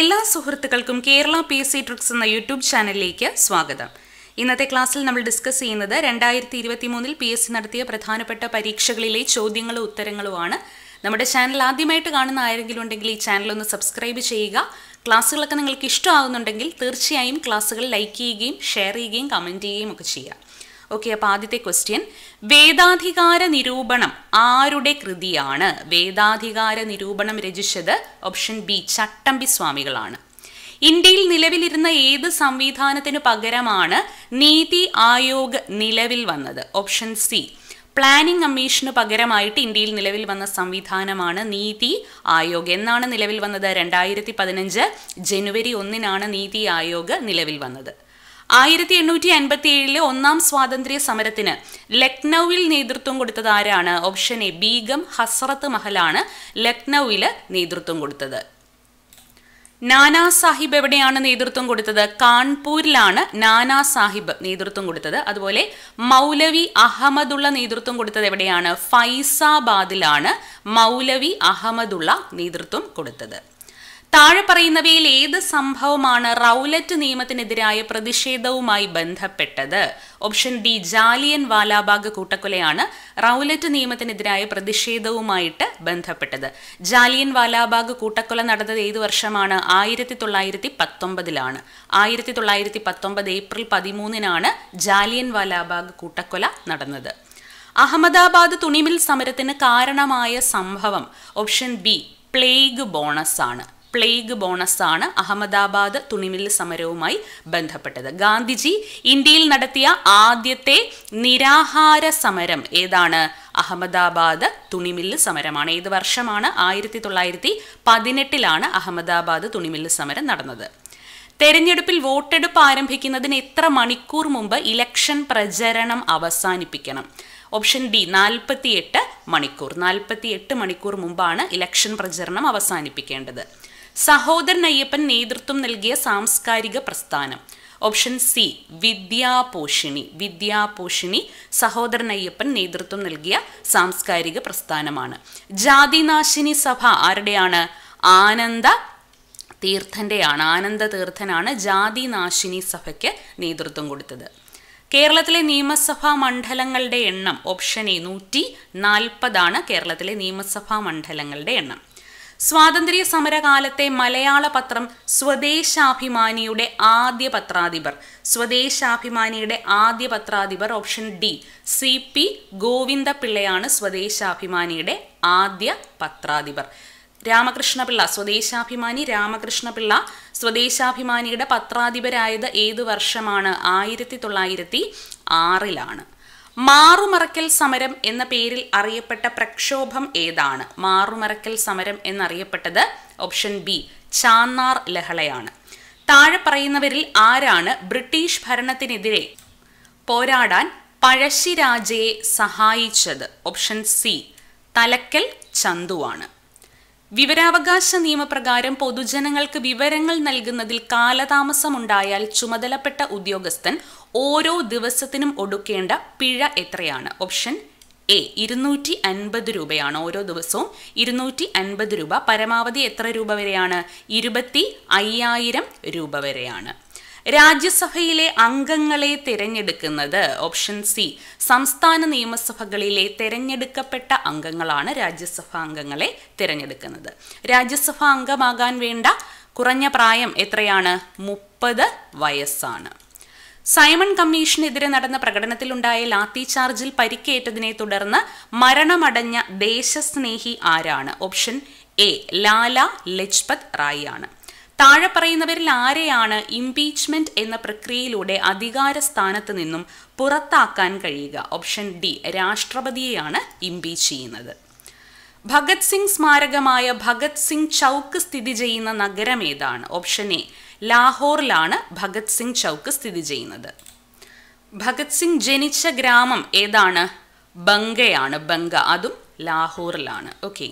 എല്ലാ സുഹൃത്തുക്കൾക്കും Kerala P S C tricks എന്ന യൂട്യൂബ് ചാനലിലേക്ക് സ്വാഗതം ഇന്നത്തെ ക്ലാസ്സിൽ നമ്മൾ ഡിസ്കസ് ചെയ്യുന്നത് രണ്ടായിരത്തി ഇരുപത്തി മൂന്നിൽ പി എസ് സി നടത്തിയ പ്രധാനപ്പെട്ട പരീക്ഷകളിലെ ചോദ്യങ്ങളും ഉത്തരങ്ങളുമാണ് നമ്മുടെ ചാനൽ ആദ്യമായിട്ട് കാണുന്ന ആരെങ്കിലും ഉണ്ടെങ്കിൽ ഈ ചാനൽ ഒന്ന് സബ്സ്ക്രൈബ് ചെയ്യുക ക്ലാസ്സുകളൊക്കെ നിങ്ങൾക്ക് ഇഷ്ടമാകുന്നുണ്ടെങ്കിൽ തീർച്ചയായും ക്ലാസ്സുകൾ ലൈക്ക് ചെയ്യുകയും ഷെയർ ചെയ്യുകയും കമൻറ്റ് ചെയ്യുകയും ഒക്കെ ചെയ്യുക ഓക്കെ അപ്പോൾ ആദ്യത്തെ ക്വസ്റ്റ്യൻ വേദാധികാര നിരൂപണം ആരുടെ കൃതിയാണ് വേദാധികാര നിരൂപണം രചിച്ചത് ഓപ്ഷൻ ബി ചട്ടമ്പി സ്വാമികളാണ് ഇന്ത്യയിൽ നിലവിലിരുന്ന ഏത് സംവിധാനത്തിനു പകരമാണ് നീതി ആയോഗ് നിലവിൽ വന്നത് ഓപ്ഷൻ സി പ്ലാനിംഗ് കമ്മീഷന് പകരമായിട്ട് ഇന്ത്യയിൽ നിലവിൽ വന്ന സംവിധാനമാണ് നീതി ആയോഗ് എന്നാണ് നിലവിൽ വന്നത് രണ്ടായിരത്തി പതിനഞ്ച് ജനുവരി ഒന്നിനാണ് നീതി ആയോഗ് നിലവിൽ വന്നത് ആയിരത്തി എണ്ണൂറ്റി അൻപത്തി ഏഴിലെ ഒന്നാം സ്വാതന്ത്ര്യ സമരത്തിന് ലക്നൌവിൽ നേതൃത്വം കൊടുത്തത് ആരാണ് ഓപ്ഷൻ എ ബീഗം ഹസ്രത്ത് മഹലാണ് ലക്നൌവില് നേതൃത്വം കൊടുത്തത് നാനാ സാഹിബ് എവിടെയാണ് നേതൃത്വം കൊടുത്തത് കാൺപൂരിലാണ് നാനാ സാഹിബ് നേതൃത്വം കൊടുത്തത് അതുപോലെ മൗലവി അഹമ്മദുള്ള നേതൃത്വം കൊടുത്തത് എവിടെയാണ് ഫൈസാബാദിലാണ് മൗലവി അഹമ്മദുള്ള നേതൃത്വം കൊടുത്തത് താഴെ പറയുന്നവയിൽ ഏത് സംഭവമാണ് റൗലറ്റ് നിയമത്തിനെതിരായ പ്രതിഷേധവുമായി ബന്ധപ്പെട്ടത് ഓപ്ഷൻ ഡി ജാലിയൻ വാലാബാഗ് കൂട്ടക്കൊലയാണ് റൗലറ്റ് നിയമത്തിനെതിരായ പ്രതിഷേധവുമായിട്ട് ബന്ധപ്പെട്ടത് ജാലിയൻ വാലാബാഗ് കൂട്ടക്കൊല നടന്നത് ഏത് വർഷമാണ് ആയിരത്തി തൊള്ളായിരത്തി പത്തൊമ്പതിലാണ് ആയിരത്തി തൊള്ളായിരത്തി പത്തൊമ്പത് ഏപ്രിൽ പതിമൂന്നിനാണ് ജാലിയൻ വാലാബാഗ് കൂട്ടക്കൊല നടന്നത് അഹമ്മദാബാദ് തുണിമിൽ സമരത്തിന് കാരണമായ സംഭവം ഓപ്ഷൻ ബി പ്ലേഗ് ബോണസ് ആണ് പ്ലേഗ് ബോണസാണ് അഹമ്മദാബാദ് തുണിമിൽ സമരവുമായി ബന്ധപ്പെട്ടത് ഗാന്ധിജി ഇന്ത്യയിൽ നടത്തിയ ആദ്യത്തെ നിരാഹാര സമരം ഏതാണ് അഹമ്മദാബാദ് തുണിമില്ല് സമരമാണ് ഏത് വർഷമാണ് ആയിരത്തി തൊള്ളായിരത്തി പതിനെട്ടിലാണ് അഹമ്മദാബാദ് തുണിമില്ല് സമരം നടന്നത് തെരഞ്ഞെടുപ്പിൽ വോട്ടെടുപ്പ് ആരംഭിക്കുന്നതിന് എത്ര മണിക്കൂർ മുമ്പ് ഇലക്ഷൻ പ്രചരണം അവസാനിപ്പിക്കണം ഓപ്ഷൻ ഡി നാൽപ്പത്തിയെട്ട് മണിക്കൂർ നാൽപ്പത്തിയെട്ട് മണിക്കൂർ മുമ്പാണ് ഇലക്ഷൻ പ്രചരണം അവസാനിപ്പിക്കേണ്ടത് സഹോദരൻ അയ്യപ്പൻ നേതൃത്വം നൽകിയ സാംസ്കാരിക പ്രസ്ഥാനം ഓപ്ഷൻ സി വിദ്യാപോഷിണി വിദ്യാപോഷിണി സഹോദരൻ അയ്യപ്പൻ നേതൃത്വം നൽകിയ സാംസ്കാരിക പ്രസ്ഥാനമാണ് ജാതിനാശിനി സഭ ആരുടെയാണ് ആനന്ദ തീർത്ഥൻ്റെയാണ് ആനന്ദ തീർത്ഥനാണ് ജാതിനാശിനി സഭയ്ക്ക് നേതൃത്വം കൊടുത്തത് കേരളത്തിലെ നിയമസഭാ മണ്ഡലങ്ങളുടെ എണ്ണം ഓപ്ഷൻ എ നൂറ്റി നാൽപ്പതാണ് കേരളത്തിലെ നിയമസഭാ മണ്ഡലങ്ങളുടെ എണ്ണം സ്വാതന്ത്ര്യ സമരകാലത്തെ മലയാള പത്രം സ്വദേശാഭിമാനിയുടെ ആദ്യ പത്രാധിപർ സ്വദേശാഭിമാനിയുടെ ആദ്യ പത്രാധിപർ ഓപ്ഷൻ ഡി സി പി ഗോവിന്ദപിള്ളയാണ് സ്വദേശാഭിമാനിയുടെ ആദ്യ പത്രാധിപർ രാമകൃഷ്ണപിള്ള സ്വദേശാഭിമാനി രാമകൃഷ്ണപിള്ള സ്വദേശാഭിമാനിയുടെ പത്രാധിപരായത് ഏതു വർഷമാണ് ആയിരത്തി തൊള്ളായിരത്തി ആറിലാണ് മാറുമറക്കൽ സമരം എന്ന പേരിൽ അറിയപ്പെട്ട പ്രക്ഷോഭം ഏതാണ് മാറുമറക്കൽ സമരം എന്നറിയപ്പെട്ടത് ഓപ്ഷൻ ബി ചാന്നാർ ലഹളയാണ് താഴെ പറയുന്നവരിൽ ആരാണ് ബ്രിട്ടീഷ് ഭരണത്തിനെതിരെ പോരാടാൻ പഴശ്ശിരാജയെ സഹായിച്ചത് ഓപ്ഷൻ സി തലക്കൽ ചന്തുവാണ് വിവരാവകാശ നിയമപ്രകാരം പൊതുജനങ്ങൾക്ക് വിവരങ്ങൾ നൽകുന്നതിൽ കാലതാമസമുണ്ടായാൽ ചുമതലപ്പെട്ട ഉദ്യോഗസ്ഥൻ ഓരോ ദിവസത്തിനും ഒടുക്കേണ്ട പിഴ എത്രയാണ് ഓപ്ഷൻ എ ഇരുന്നൂറ്റി അൻപത് രൂപയാണ് ഓരോ ദിവസവും ഇരുന്നൂറ്റി അൻപത് രൂപ പരമാവധി എത്ര രൂപ വരെയാണ് ഇരുപത്തി അയ്യായിരം രൂപ വരെയാണ് രാജ്യസഭയിലെ അംഗങ്ങളെ തിരഞ്ഞെടുക്കുന്നത് ഓപ്ഷൻ സി സംസ്ഥാന നിയമസഭകളിലെ തിരഞ്ഞെടുക്കപ്പെട്ട അംഗങ്ങളാണ് രാജ്യസഭാ അംഗങ്ങളെ തിരഞ്ഞെടുക്കുന്നത് രാജ്യസഭാ അംഗമാകാൻ വേണ്ട കുറഞ്ഞ പ്രായം എത്രയാണ് മുപ്പത് വയസ്സാണ് സൈമൺ കമ്മീഷനെതിരെ നടന്ന പ്രകടനത്തിലുണ്ടായ ലാത്തി ചാർജിൽ പരിക്കേറ്റതിനെ തുടർന്ന് മരണമടഞ്ഞ ദേശസ്നേഹി ആരാണ് ഓപ്ഷൻ എ ലാല ലജ്പത് റായി ആണ് താഴെ പറയുന്നവരിൽ ആരെയാണ് ഇംപീച്ച്മെന്റ് എന്ന പ്രക്രിയയിലൂടെ അധികാര സ്ഥാനത്ത് നിന്നും പുറത്താക്കാൻ കഴിയുക ഓപ്ഷൻ ഡി രാഷ്ട്രപതിയെയാണ് ഇംപീച്ച് ചെയ്യുന്നത് ഭഗത് സിംഗ് സ്മാരകമായ ഭഗത് സിംഗ് ചൗക്ക് സ്ഥിതി ചെയ്യുന്ന നഗരം ഏതാണ് ഓപ്ഷൻ എ ലാഹോറിലാണ് ഭഗത് സിംഗ് ചൗക്ക് സ്ഥിതി ചെയ്യുന്നത് ഭഗത് സിംഗ് ജനിച്ച ഗ്രാമം ഏതാണ് ബംഗയാണ് ബംഗ അതും ലാഹോറിലാണ് ഓക്കെ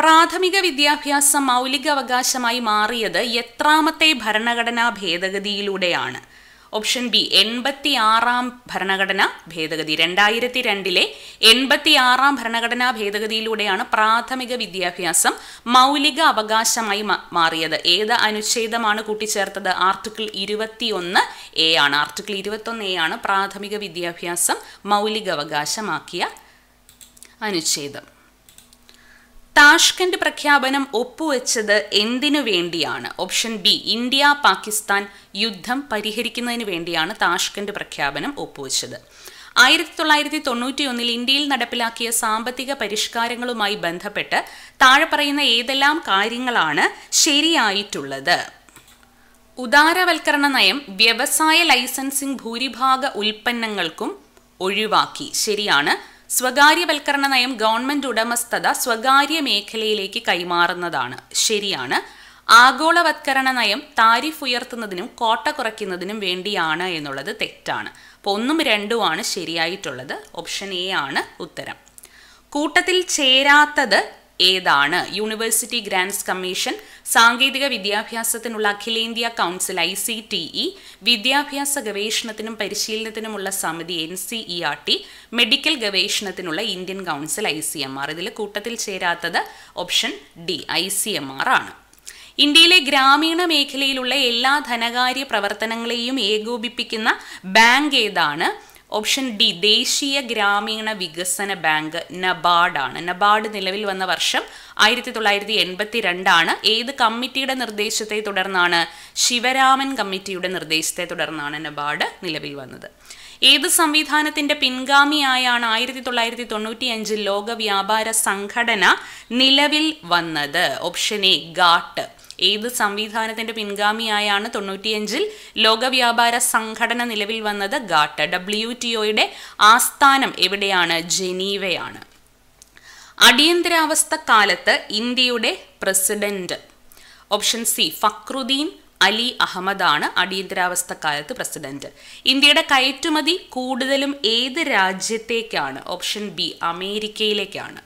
പ്രാഥമിക വിദ്യാഭ്യാസം മൗലികാവകാശമായി മാറിയത് എത്രാമത്തെ ഭരണഘടനാ ഭേദഗതിയിലൂടെയാണ് ഓപ്ഷൻ ബി എൺപത്തി ആറാം ഭരണഘടനാ ഭേദഗതി രണ്ടായിരത്തി രണ്ടിലെ എൺപത്തി ആറാം ഭരണഘടനാ ഭേദഗതിയിലൂടെയാണ് പ്രാഥമിക വിദ്യാഭ്യാസം മൗലിക അവകാശമായി മാറിയത് ഏത് അനുച്ഛേദമാണ് കൂട്ടിച്ചേർത്തത് ആർട്ടിക്കിൾ ഇരുപത്തിയൊന്ന് എ ആണ് ആർട്ടിക്കിൾ ഇരുപത്തൊന്ന് എ ആണ് പ്രാഥമിക വിദ്യാഭ്യാസം മൗലിക അവകാശമാക്കിയ അനുച്ഛേദം താഷ്കന്റ് പ്രഖ്യാപനം ഒപ്പുവെച്ചത് എന്തിനു വേണ്ടിയാണ് ഓപ്ഷൻ ബി ഇന്ത്യ പാകിസ്ഥാൻ യുദ്ധം പരിഹരിക്കുന്നതിന് വേണ്ടിയാണ് താഷ്കന്റ് പ്രഖ്യാപനം ഒപ്പുവെച്ചത് ആയിരത്തി തൊള്ളായിരത്തി ഒന്നിൽ ഇന്ത്യയിൽ നടപ്പിലാക്കിയ സാമ്പത്തിക പരിഷ്കാരങ്ങളുമായി ബന്ധപ്പെട്ട് താഴെ പറയുന്ന ഏതെല്ലാം കാര്യങ്ങളാണ് ശരിയായിട്ടുള്ളത് ഉദാരവൽക്കരണ നയം വ്യവസായ ലൈസൻസിംഗ് ഭൂരിഭാഗ ഉൽപ്പന്നങ്ങൾക്കും ഒഴിവാക്കി ശരിയാണ് സ്വകാര്യവൽക്കരണ നയം ഗവൺമെന്റ് ഉടമസ്ഥത സ്വകാര്യ മേഖലയിലേക്ക് കൈമാറുന്നതാണ് ശരിയാണ് ആഗോളവത്കരണ നയം താരിഫ് ഉയർത്തുന്നതിനും കോട്ട കുറയ്ക്കുന്നതിനും വേണ്ടിയാണ് എന്നുള്ളത് തെറ്റാണ് അപ്പോൾ ഒന്നും രണ്ടുമാണ് ശരിയായിട്ടുള്ളത് ഓപ്ഷൻ എ ആണ് ഉത്തരം കൂട്ടത്തിൽ ചേരാത്തത് ഏതാണ് യൂണിവേഴ്സിറ്റി ഗ്രാൻഡ്സ് കമ്മീഷൻ സാങ്കേതിക വിദ്യാഭ്യാസത്തിനുള്ള അഖിലേന്ത്യാ council I C T E വിദ്യാഭ്യാസ ഗവേഷണത്തിനും പരിശീലനത്തിനുമുള്ള സമിതി N C E R T medical ഗവേഷണത്തിനുള്ള Indian council I C M R ഇതിൽ കൂട്ടത്തിൽ ചേരാത്തത് option D I C M R ആണ് ഇന്ത്യയിലെ ഗ്രാമീണ മേഖലയിലുള്ള എല്ലാ ധനകാര്യ പ്രവർത്തനങ്ങളെയും ഏകോപിപ്പിക്കുന്ന ബാങ്ക് ഏതാണ് ഓപ്ഷൻ ഡി ദേശീയ ഗ്രാമീണ വികസന ബാങ്ക് നബാർഡാണ് നബാർഡ് നിലവിൽ വന്ന വർഷം ആയിരത്തി തൊള്ളായിരത്തി എൺപത്തി രണ്ടാണ് ഏത് കമ്മിറ്റിയുടെ നിർദ്ദേശത്തെ തുടർന്നാണ് ശിവരാമൻ കമ്മിറ്റിയുടെ നിർദ്ദേശത്തെ തുടർന്നാണ് നബാർഡ് നിലവിൽ വന്നത് ഏത് സംവിധാനത്തിന്റെ പിൻഗാമിയായാണ് ആയിരത്തി തൊള്ളായിരത്തി തൊണ്ണൂറ്റി അഞ്ചിൽ ലോക വ്യാപാര സംഘടന നിലവിൽ വന്നത് ഓപ്ഷൻ എ ഗാട്ട് ഏത് സംവിധാനത്തിന്റെ പിൻഗാമിയായാണ് തൊണ്ണൂറ്റിയഞ്ചിൽ ലോക വ്യാപാര സംഘടന നിലവിൽ വന്നത് ഗാട്ട ഡബ്ല്യു ടി ഒയുടെ ആസ്ഥാനം എവിടെയാണ് ജനീവയാണ് അടിയന്തരാവസ്ഥ കാലത്ത് ഇന്ത്യയുടെ president option C Fakhruddin Ali അഹമ്മദാണ് അടിയന്തരാവസ്ഥ കാലത്ത് പ്രസിഡന്റ് ഇന്ത്യയുടെ കയറ്റുമതി കൂടുതലും ഏത് രാജ്യത്തേക്കാണ് ഓപ്ഷൻ ബി അമേരിക്കയിലേക്കാണ്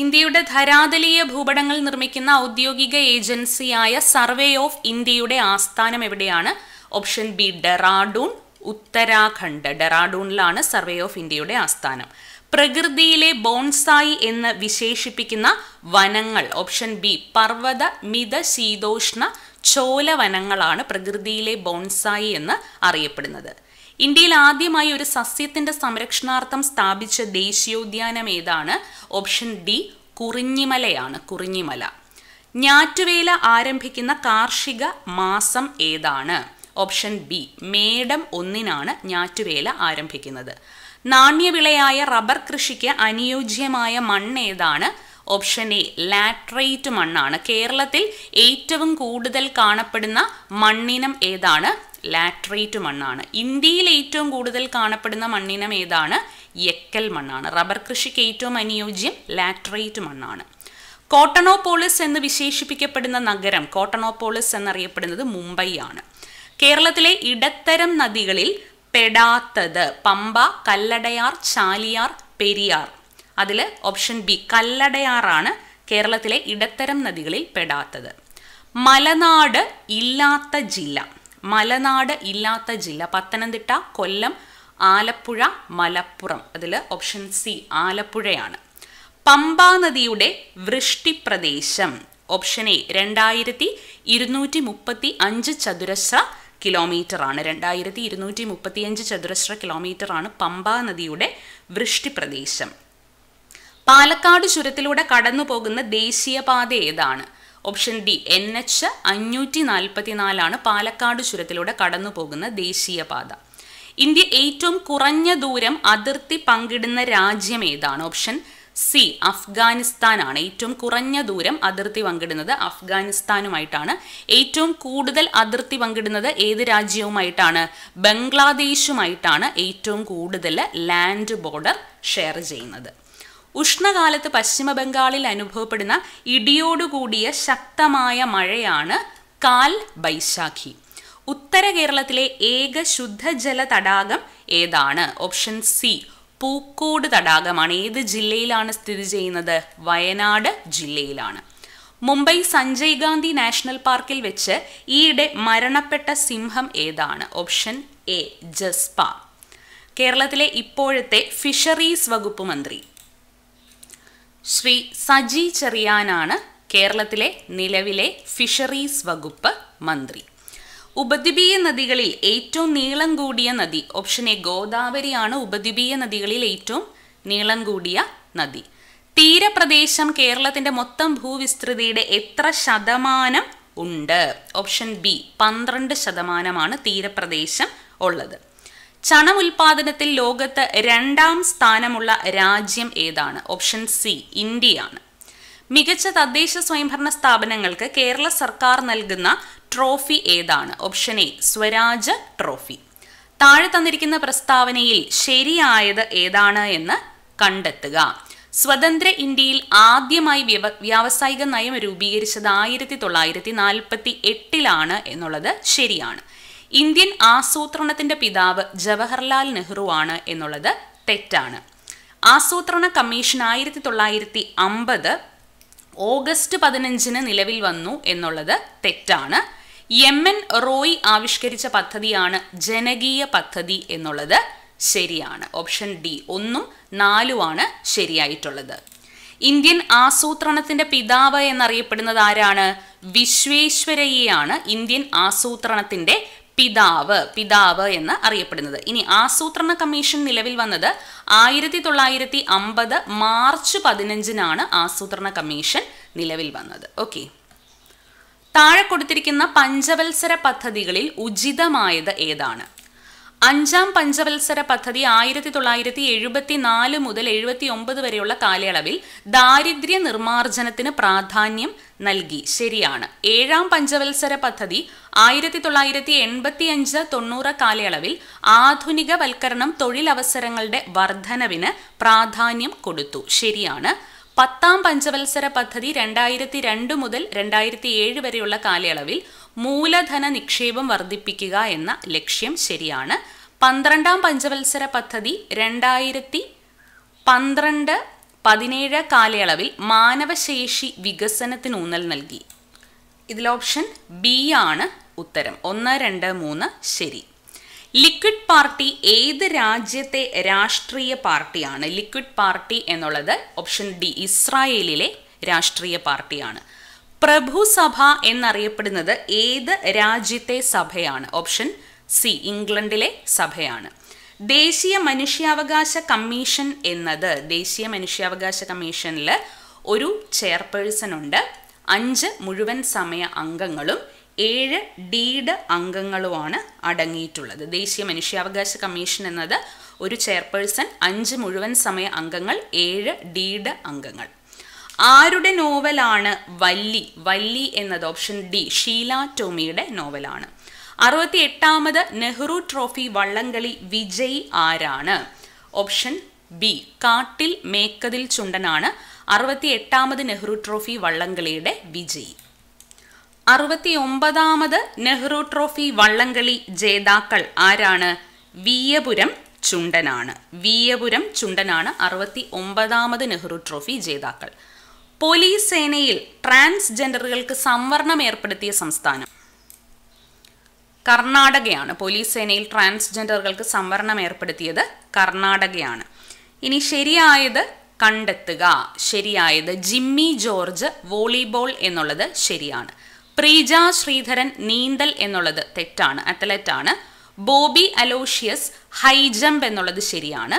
ഇന്ത്യയുടെ ധരാതലീയ ഭൂപടങ്ങൾ നിർമ്മിക്കുന്ന ഔദ്യോഗിക ഏജൻസിയായ സർവേ ഓഫ് ഇന്ത്യയുടെ ആസ്ഥാനം എവിടെയാണ് ഓപ്ഷൻ ബി ഡെറാഡൂൺ ഉത്തരാഖണ്ഡ് ഡെറാഡൂണിലാണ് സർവേ ഓഫ് ഇന്ത്യയുടെ ആസ്ഥാനം പ്രകൃതിയിലെ ബോൺസായി എന്ന് വിശേഷിപ്പിക്കുന്ന വനങ്ങൾ ഓപ്ഷൻ ബി പർവ്വത മിത ശീതോഷ്ണ ചോല വനങ്ങളാണ് പ്രകൃതിയിലെ ബോൺസായി എന്ന് അറിയപ്പെടുന്നത് ഇന്ത്യയിൽ ആദ്യമായി ഒരു സസ്യത്തിന്റെ സംരക്ഷണാർത്ഥം സ്ഥാപിച്ച ദേശീയോദ്യാനം ഏതാണ് ഓപ്ഷൻ ഡി കുറിഞ്ഞിമലയാണ് കുറിഞ്ഞിമല ഞാറ്റുവേല ആരംഭിക്കുന്ന കാർഷിക മാസം ഏതാണ് ഓപ്ഷൻ ബി മേടം ഒന്നിനാണ് ഞാറ്റുവേല ആരംഭിക്കുന്നത് നാണ്യവിളയായ റബ്ബർ കൃഷിക്ക് അനുയോജ്യമായ മണ്ണ് ഏതാണ് ഓപ്ഷൻ എ ലാട്രൈറ്റ് മണ്ണാണ് കേരളത്തിൽ ഏറ്റവും കൂടുതൽ കാണപ്പെടുന്ന മണ്ണിനം ഏതാണ് ലാട്രേറ്റ് മണ്ണാണ് ഇന്ത്യയിൽ ഏറ്റവും കൂടുതൽ കാണപ്പെടുന്ന മണ്ണിനം ഏതാണ് എക്കൽ മണ്ണാണ് റബ്ബർ കൃഷിക്ക് ഏറ്റവും അനുയോജ്യം ലാട്രേറ്റ് മണ്ണാണ് കോട്ടണോപോളിസ് എന്ന് വിശേഷിപ്പിക്കപ്പെടുന്ന നഗരം കോട്ടണോപോളിസ് എന്നറിയപ്പെടുന്നത് മുംബൈ ആണ് കേരളത്തിലെ ഇടത്തരം നദികളിൽ പെടാത്തത് പമ്പ കല്ലടയാർ ചാലിയാർ പെരിയാർ അതിൽ ഓപ്ഷൻ ബി കല്ലടയാറാണ് കേരളത്തിലെ ഇടത്തരം നദികളിൽ പെടാത്തത് മലനാട് ഇല്ലാത്ത ജില്ല മലനാട് ഇല്ലാത്ത ജില്ല പത്തനംതിട്ട കൊല്ലം ആലപ്പുഴ മലപ്പുറം അതിൽ ഓപ്ഷൻ സി ആലപ്പുഴയാണ് പമ്പാ നദിയുടെ വൃഷ്ടി പ്രദേശം ഓപ്ഷൻ എ രണ്ടായിരത്തി ഇരുന്നൂറ്റി മുപ്പത്തി അഞ്ച് ചതുരശ്ര കിലോമീറ്റർ ആണ് രണ്ടായിരത്തി ഇരുന്നൂറ്റി മുപ്പത്തി അഞ്ച് ചതുരശ്ര കിലോമീറ്റർ ആണ് പമ്പാ നദിയുടെ വൃഷ്ടി പ്രദേശം പാലക്കാട് ചുരത്തിലൂടെ കടന്നു പോകുന്ന ദേശീയപാത ഏതാണ് ഓപ്ഷൻ ഡി എൻ എച്ച് അഞ്ഞൂറ്റി നാൽപ്പത്തി നാലാണ് പാലക്കാട് ചുരത്തിലൂടെ കടന്നു പോകുന്ന ദേശീയപാത ഇന്ത്യ ഏറ്റവും കുറഞ്ഞ ദൂരം അതിർത്തി പങ്കിടുന്ന രാജ്യം ഏതാണ് ഓപ്ഷൻ സി അഫ്ഗാനിസ്ഥാനാണ് ഏറ്റവും കുറഞ്ഞ ദൂരം അതിർത്തി പങ്കിടുന്നത് അഫ്ഗാനിസ്ഥാനുമായിട്ടാണ് ഏറ്റവും കൂടുതൽ അതിർത്തി പങ്കിടുന്നത് ഏത് രാജ്യവുമായിട്ടാണ് ബംഗ്ലാദേശുമായിട്ടാണ് ഏറ്റവും കൂടുതൽ ലാൻഡ് ബോർഡർ ഷെയർ ചെയ്യുന്നത് ഉഷ്ണകാലത്ത് പശ്ചിമ ബംഗാളിൽ അനുഭവപ്പെടുന്ന ഇടിയോടുകൂടിയ ശക്തമായ മഴയാണ് കാൽ ബൈശാഖി ഉത്തര കേരളത്തിലെ ഏക ശുദ്ധജല തടാകം ഏതാണ് ഓപ്ഷൻ സി പൂക്കോട് തടാകമാണ് ഏത് ജില്ലയിലാണ് സ്ഥിതി ചെയ്യുന്നത് വയനാട് ജില്ലയിലാണ് മുംബൈ സഞ്ജയ് ഗാന്ധി നാഷണൽ പാർക്കിൽ വെച്ച് ഈയിടെ മരണപ്പെട്ട സിംഹം ഏതാണ് ഓപ്ഷൻ എ ജസ്പ കേരളത്തിലെ ഇപ്പോഴത്തെ ഫിഷറീസ് വകുപ്പ് മന്ത്രി ശ്രീ സജി ചെറിയാനാണ് കേരളത്തിലെ നിലവിലെ ഫിഷറീസ് വകുപ്പ് മന്ത്രി ഉപദ്വീപീയ നദികളിൽ ഏറ്റവും നീളം കൂടിയ നദി ഓപ്ഷൻ എ ഗോദാവരിയാണ് ഉപദ്വീപീയ നദികളിൽ ഏറ്റവും നീളം കൂടിയ നദി തീരപ്രദേശം കേരളത്തിന്റെ മൊത്തം ഭൂവിസ്തൃതിയുടെ എത്ര ശതമാനം ഉണ്ട് ഓപ്ഷൻ ബി പന്ത്രണ്ട് ശതമാനമാണ് തീരപ്രദേശം ഉള്ളത് ചണം ഉൽപാദനത്തിൽ ലോകത്ത് രണ്ടാം സ്ഥാനമുള്ള രാജ്യം ഏതാണ് ഓപ്ഷൻ സി ഇന്ത്യയാണ് മികച്ച തദ്ദേശ സ്വയംഭരണ സ്ഥാപനങ്ങൾക്ക് കേരള സർക്കാർ നൽകുന്ന ട്രോഫി ഏതാണ് ഓപ്ഷൻ എ സ്വരാജ് ട്രോഫി താഴെ തന്നിരിക്കുന്ന പ്രസ്താവനയിൽ ശരിയായത് ഏതാണ് എന്ന് കണ്ടെത്തുക സ്വതന്ത്ര ഇന്ത്യയിൽ ആദ്യമായി വ്യവ വ്യാവസായിക നയം രൂപീകരിച്ചത് ആയിരത്തി തൊള്ളായിരത്തി നാൽപ്പത്തി എട്ടിലാണ് എന്നുള്ളത് ശരിയാണ് ഇന്ത്യൻ ആസൂത്രണത്തിന്റെ പിതാവ് ജവഹർലാൽ നെഹ്റു ആണ് എന്നുള്ളത് തെറ്റാണ് ആസൂത്രണ കമ്മീഷൻ ആയിരത്തി തൊള്ളായിരത്തി അമ്പത് ഓഗസ്റ്റ് പതിനഞ്ചിന് നിലവിൽ വന്നു എന്നുള്ളത് തെറ്റാണ് എൻ റോയ് ആവിഷ്കരിച്ച പദ്ധതിയാണ് ജനകീയ പദ്ധതി എന്നുള്ളത് ശരിയാണ് ഓപ്ഷൻ ഡി ഒന്നും നാലുമാണ് ശരിയായിട്ടുള്ളത് ഇന്ത്യൻ ആസൂത്രണത്തിന്റെ പിതാവ് എന്നറിയപ്പെടുന്നത് ആരാണ് വിശ്വേശ്വരയ്യാണ് ഇന്ത്യൻ ആസൂത്രണത്തിന്റെ പിതാവ് പിതാവ് എന്ന് അറിയപ്പെടുന്നത് ഇനി ആസൂത്രണ കമ്മീഷൻ നിലവിൽ വന്നത് ആയിരത്തി തൊള്ളായിരത്തി അമ്പത് മാർച്ച് പതിനഞ്ചിനാണ് ആസൂത്രണ കമ്മീഷൻ നിലവിൽ വന്നത് ഓക്കെ താഴെ കൊടുത്തിരിക്കുന്ന പഞ്ചവത്സര പദ്ധതികളിൽ ഉചിതമായത് ഏതാണ് അഞ്ചാം പഞ്ചവത്സര പദ്ധതി ആയിരത്തി തൊള്ളായിരത്തി എഴുപത്തി നാല് മുതൽ എഴുപത്തി ഒമ്പത് വരെയുള്ള കാലയളവിൽ ദാരിദ്ര്യ നിർമ്മാർജ്ജനത്തിന് പ്രാധാന്യം നൽകി ശരിയാണ് ഏഴാം പഞ്ചവത്സര പദ്ധതി ആയിരത്തി തൊള്ളായിരത്തി എൺപത്തി അഞ്ച് തൊണ്ണൂറ് കാലയളവിൽ ആധുനികവൽക്കരണം തൊഴിലവസരങ്ങളുടെ വർധനവിന് പ്രാധാന്യം കൊടുത്തു ശരിയാണ് പത്താം പഞ്ചവത്സര പദ്ധതി രണ്ടായിരത്തി രണ്ട് മുതൽ രണ്ടായിരത്തി ഏഴ് വരെയുള്ള കാലയളവിൽ മൂലധന നിക്ഷേപം വർദ്ധിപ്പിക്കുക എന്ന ലക്ഷ്യം ശരിയാണ് പന്ത്രണ്ടാം പഞ്ചവത്സര പദ്ധതി രണ്ടായിരത്തി പന്ത്രണ്ട് പതിനേഴ് കാലയളവിൽ മാനവശേഷി വികസനത്തിന് ഊന്നൽ നൽകി ഇതിൽ ഓപ്ഷൻ ബി ആണ് ഉത്തരം ഒന്ന് രണ്ട് മൂന്ന് ശരി ലിക്വിഡ് പാർട്ടി ഏത് രാജ്യത്തെ രാഷ്ട്രീയ പാർട്ടിയാണ് ലിക്വിഡ് പാർട്ടി എന്നുള്ളത് ഓപ്ഷൻ ഡി ഇസ്രായേലിലെ രാഷ്ട്രീയ പാർട്ടിയാണ് പ്രഭുസഭ എന്നറിയപ്പെടുന്നത് ഏത് രാജ്യത്തെ സഭയാണ് ഓപ്ഷൻ സി ഇംഗ്ലണ്ടിലെ സഭയാണ് ദേശീയ മനുഷ്യാവകാശ കമ്മീഷൻ എന്നത് ദേശീയ മനുഷ്യാവകാശ കമ്മീഷനിൽ ഒരു ചെയർപേഴ്സൺ ഉണ്ട് അഞ്ച് മുഴുവൻ സമയ അംഗങ്ങളും ഏഴ് ഡീഡ് അംഗങ്ങളുമാണ് അടങ്ങിയിട്ടുള്ളത് ദേശീയ മനുഷ്യാവകാശ കമ്മീഷൻ എന്നത് ഒരു ചെയർപേഴ്സൺ അഞ്ച് മുഴുവൻ സമയ അംഗങ്ങൾ ഏഴ് ഡീഡ് അംഗങ്ങൾ ആരുടെ നോവലാണ് വല്ലി വല്ലി എന്നത് ഓപ്ഷൻ ഡി ഷീല ടോമിയുടെ നോവലാണ് അറുപത്തി എട്ടാമത് നെഹ്റു ട്രോഫി വള്ളംകളി വിജയ് ആരാണ് ഓപ്ഷൻ ബി കാട്ടിൽ മേക്കതിൽ ചുണ്ടനാണ് അറുപത്തി എട്ടാമത് നെഹ്റു ട്രോഫി വള്ളംകളിയുടെ വിജയി അറുപത്തി ഒമ്പതാമത് നെഹ്റു ട്രോഫി വള്ളംകളി ജേതാക്കൾ ആരാണ് വീയപുരം ചുണ്ടനാണ് വീയപുരം ചുണ്ടനാണ് അറുപത്തി ഒമ്പതാമത് നെഹ്റു ട്രോഫി ജേതാക്കൾ പോലീസ് സേനയിൽ ട്രാൻസ്ജെൻഡറുകൾക്ക് സംവരണം ഏർപ്പെടുത്തിയ സംസ്ഥാനം കർണാടകയാണ് പോലീസ് സേനയിൽ ട്രാൻസ്ജെൻഡറുകൾക്ക് സംവരണം ഏർപ്പെടുത്തിയത് കർണാടകയാണ് ഇനി ശരിയായത് കണ്ടെത്തുക ശരിയായത് ജിമ്മി ജോർജ് വോളിബോൾ എന്നുള്ളത് ശരിയാണ് പ്രീജ ശ്രീധരൻ നീന്തൽ എന്നുള്ളത് തെറ്റാണ് അത്ലറ്റാണ് ബോബി അലോഷ്യസ് ഹൈജംപ് എന്നുള്ളത് ശരിയാണ്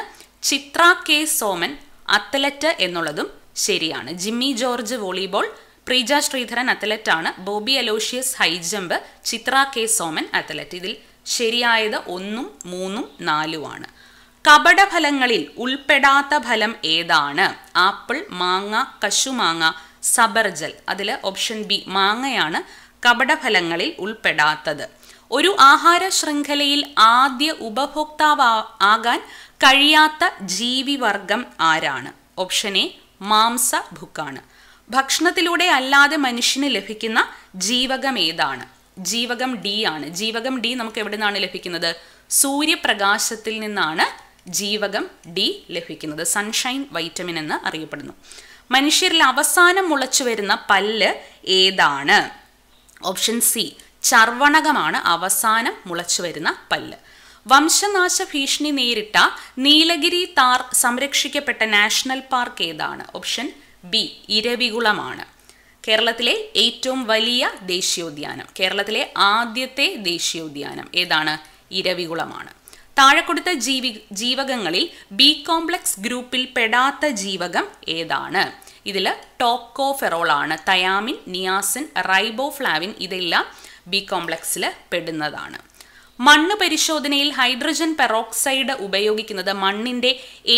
ചിത്ര കെ സോമൻ അത്ലറ്റ് എന്നുള്ളതും ശരിയാണ് ജിമ്മി ജോർജ് വോളിബോൾ പ്രീജ ശ്രീധരൻ അത്ലറ്റ് ആണ് Bobby Aloysius high jump Chitra K Soman athlete ഇതിൽ ശരിയായത് ഒന്നും മൂന്നും കപട ഫലങ്ങളിൽ ഉൾപ്പെടാത്ത ഫലം ഏതാണ് ആപ്പിൾ മാങ്ങ കശുമാങ്ങ സബർജൽ അതിൽ ഓപ്ഷൻ ബി മാങ്ങയാണ് ഫലങ്ങളിൽ ഉൾപ്പെടാത്തത് ഒരു ആഹാര ശൃംഖലയിൽ ആദ്യ ഉപഭോക്താവ് ആകാൻ കഴിയാത്ത ജീവിവർഗം ആരാണ് ഓപ്ഷൻ എ മാംസഭുക്കാണ് ഭക്ഷണത്തിലൂടെ അല്ലാതെ മനുഷ്യന് ലഭിക്കുന്ന ജീവകം ഏതാണ് ജീവകം ഡി ആണ് ജീവകം ഡി നമുക്ക് എവിടെ നിന്നാണ് ലഭിക്കുന്നത് സൂര്യപ്രകാശത്തിൽ നിന്നാണ് ജീവകം ഡി ലഭിക്കുന്നത് സൺഷൈൻ വൈറ്റമിൻ എന്ന് അറിയപ്പെടുന്നു മനുഷ്യരിൽ അവസാനം മുളച്ചു വരുന്ന പല്ല് ഏതാണ് ഓപ്ഷൻ സി ചർവണകമാണ് അവസാനം മുളച്ചു വരുന്ന പല്ല് വംശനാശ ഭീഷണി നേരിട്ട നീലഗിരി താർ സംരക്ഷിക്കപ്പെട്ട നാഷണൽ പാർക്ക് ഏതാണ് ഓപ്ഷൻ ബി ഇരവികുളമാണ് കേരളത്തിലെ ഏറ്റവും വലിയ ദേശീയോദ്യാനം കേരളത്തിലെ ആദ്യത്തെ ദേശീയോദ്യാനം ഏതാണ് ഇരവികുളമാണ് താഴെ കൊടുത്ത ജീവി ജീവകങ്ങളിൽ ബി കോംപ്ലക്സ് ഗ്രൂപ്പിൽ പെടാത്ത ജീവകം ഏതാണ് ഇതിൽ ടോക്കോഫെറോൾ ആണ് തയാമിൻ നിയാസിൻ റൈബോഫ്ലാവിൻ ഇതെല്ലാം ബി കോംപ്ലക്സിൽ പെടുന്നതാണ് മണ്ണ് പരിശോധനയിൽ ഹൈഡ്രജൻ പെറോക്സൈഡ് ഉപയോഗിക്കുന്നത് മണ്ണിന്റെ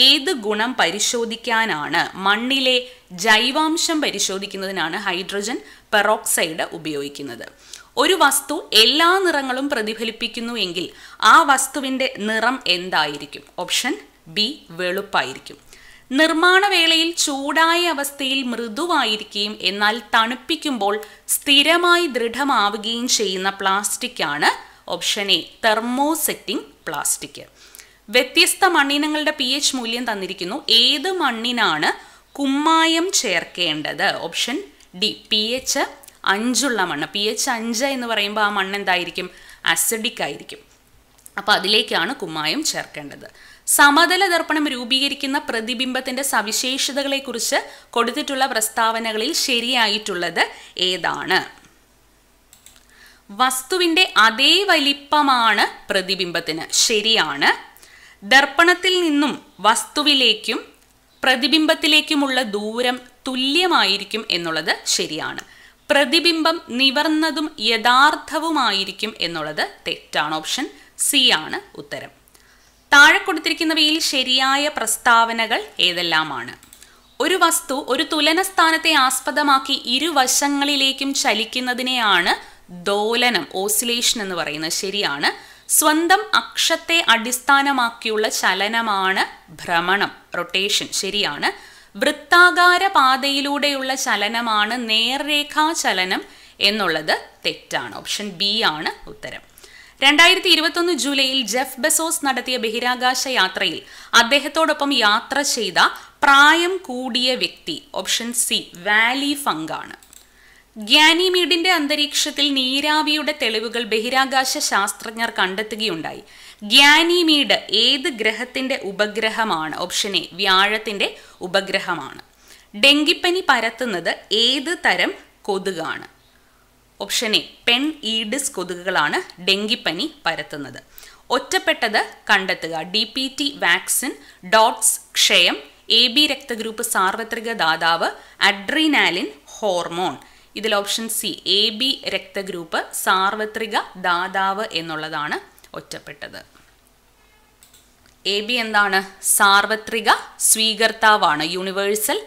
ഏത് ഗുണം പരിശോധിക്കാനാണ് മണ്ണിലെ ജൈവാംശം പരിശോധിക്കുന്നതിനാണ് ഹൈഡ്രജൻ പെറോക്സൈഡ് ഉപയോഗിക്കുന്നത് ഒരു വസ്തു എല്ലാ നിറങ്ങളും പ്രതിഫലിപ്പിക്കുന്നു എങ്കിൽ ആ വസ്തുവിന്റെ നിറം എന്തായിരിക്കും ഓപ്ഷൻ ബി വെളുപ്പായിരിക്കും നിർമ്മാണ വേളയിൽ ചൂടായ അവസ്ഥയിൽ മൃദുവായിരിക്കുകയും എന്നാൽ തണുപ്പിക്കുമ്പോൾ സ്ഥിരമായി ദൃഢമാവുകയും ചെയ്യുന്ന പ്ലാസ്റ്റിക് ആണ് ഓപ്ഷൻ എ തെർമോസെറ്റിംഗ് പ്ലാസ്റ്റിക് വ്യത്യസ്ത മണ്ണിനങ്ങളുടെ പി എച്ച് മൂല്യം തന്നിരിക്കുന്നു ഏത് മണ്ണിനാണ് കുമ്മായം ചേർക്കേണ്ടത് ഓപ്ഷൻ ഡി പി എച്ച് അഞ്ചുള്ള മണ്ണ് പി എച്ച് അഞ്ച് എന്ന് പറയുമ്പോൾ ആ മണ്ണ് എന്തായിരിക്കും അസിഡിക് ആയിരിക്കും അപ്പോൾ അതിലേക്കാണ് കുമ്മായം ചേർക്കേണ്ടത് സമതല ദർപ്പണം രൂപീകരിക്കുന്ന പ്രതിബിംബത്തിൻ്റെ സവിശേഷതകളെക്കുറിച്ച് കൊടുത്തിട്ടുള്ള പ്രസ്താവനകളിൽ ശരിയായിട്ടുള്ളത് ഏതാണ് വസ്തുവിന്റെ അതേ വലിപ്പമാണ് പ്രതിബിംബത്തിന് ശരിയാണ് ദർപ്പണത്തിൽ നിന്നും വസ്തുവിലേക്കും പ്രതിബിംബത്തിലേക്കുമുള്ള ദൂരം തുല്യമായിരിക്കും എന്നുള്ളത് ശരിയാണ് പ്രതിബിംബം നിവർന്നതും യഥാർത്ഥവുമായിരിക്കും എന്നുള്ളത് തെറ്റാണ് ഓപ്ഷൻ സി ആണ് ഉത്തരം താഴെ കൊടുത്തിരിക്കുന്നവയിൽ ശരിയായ പ്രസ്താവനകൾ ഏതെല്ലാമാണ് ഒരു വസ്തു ഒരു തുലന സ്ഥാനത്തെ ആസ്പദമാക്കി ഇരുവശങ്ങളിലേക്കും ചലിക്കുന്നതിനെയാണ് ദോലനം ഓസിലേഷൻ എന്ന് പറയുന്നത് ശരിയാണ് സ്വന്തം അക്ഷത്തെ അടിസ്ഥാനമാക്കിയുള്ള ചലനമാണ് ഭ്രമണം റൊട്ടേഷൻ ശരിയാണ് വൃത്താകാര പാതയിലൂടെയുള്ള ചലനമാണ് നേർരേഖാ ചലനം എന്നുള്ളത് തെറ്റാണ് ഓപ്ഷൻ ബി ആണ് ഉത്തരം രണ്ടായിരത്തി ഇരുപത്തൊന്ന് ജൂലൈയിൽ ജെഫ് ബെസോസ് നടത്തിയ ബഹിരാകാശ യാത്രയിൽ അദ്ദേഹത്തോടൊപ്പം യാത്ര ചെയ്ത പ്രായം കൂടിയ വ്യക്തി ഓപ്ഷൻ സി വാലി ഫങ്കാണ് ഗ്യാനിമീഡിന്റെ അന്തരീക്ഷത്തിൽ നീരാവിയുടെ തെളിവുകൾ ബഹിരാകാശ ശാസ്ത്രജ്ഞർ കണ്ടെത്തുകയുണ്ടായി ഗ്യാനിമീഡ് ഏത് ഗ്രഹത്തിന്റെ ഉപഗ്രഹമാണ് ഓപ്ഷൻ എ വ്യാഴത്തിന്റെ ഉപഗ്രഹമാണ് ഡെങ്കിപ്പനി പരത്തുന്നത് ഏത് തരം കൊതുകാണ് ഓപ്ഷൻ എ പെൺ ഈഡിസ് കൊതുകുകളാണ് ഡെങ്കിപ്പനി പരത്തുന്നത് ഒറ്റപ്പെട്ടത് കണ്ടെത്തുക D P T vaccine DOTS ക്ഷയം എ ബി രക്തഗ്രൂപ്പ് സാർവത്രിക ദാതാവ് അഡ്രീനാലിൻ ഹോർമോൺ ഇതിൽ ഓപ്ഷൻ സി എ ബി രക്തഗ്രൂപ്പ് സാർവത്രിക ദാതാവ് എന്നുള്ളതാണ് ഒറ്റപ്പെട്ടത് എ ബി എന്താണ് സാർവത്രിക സ്വീകർത്താവാണ് യൂണിവേഴ്സൽ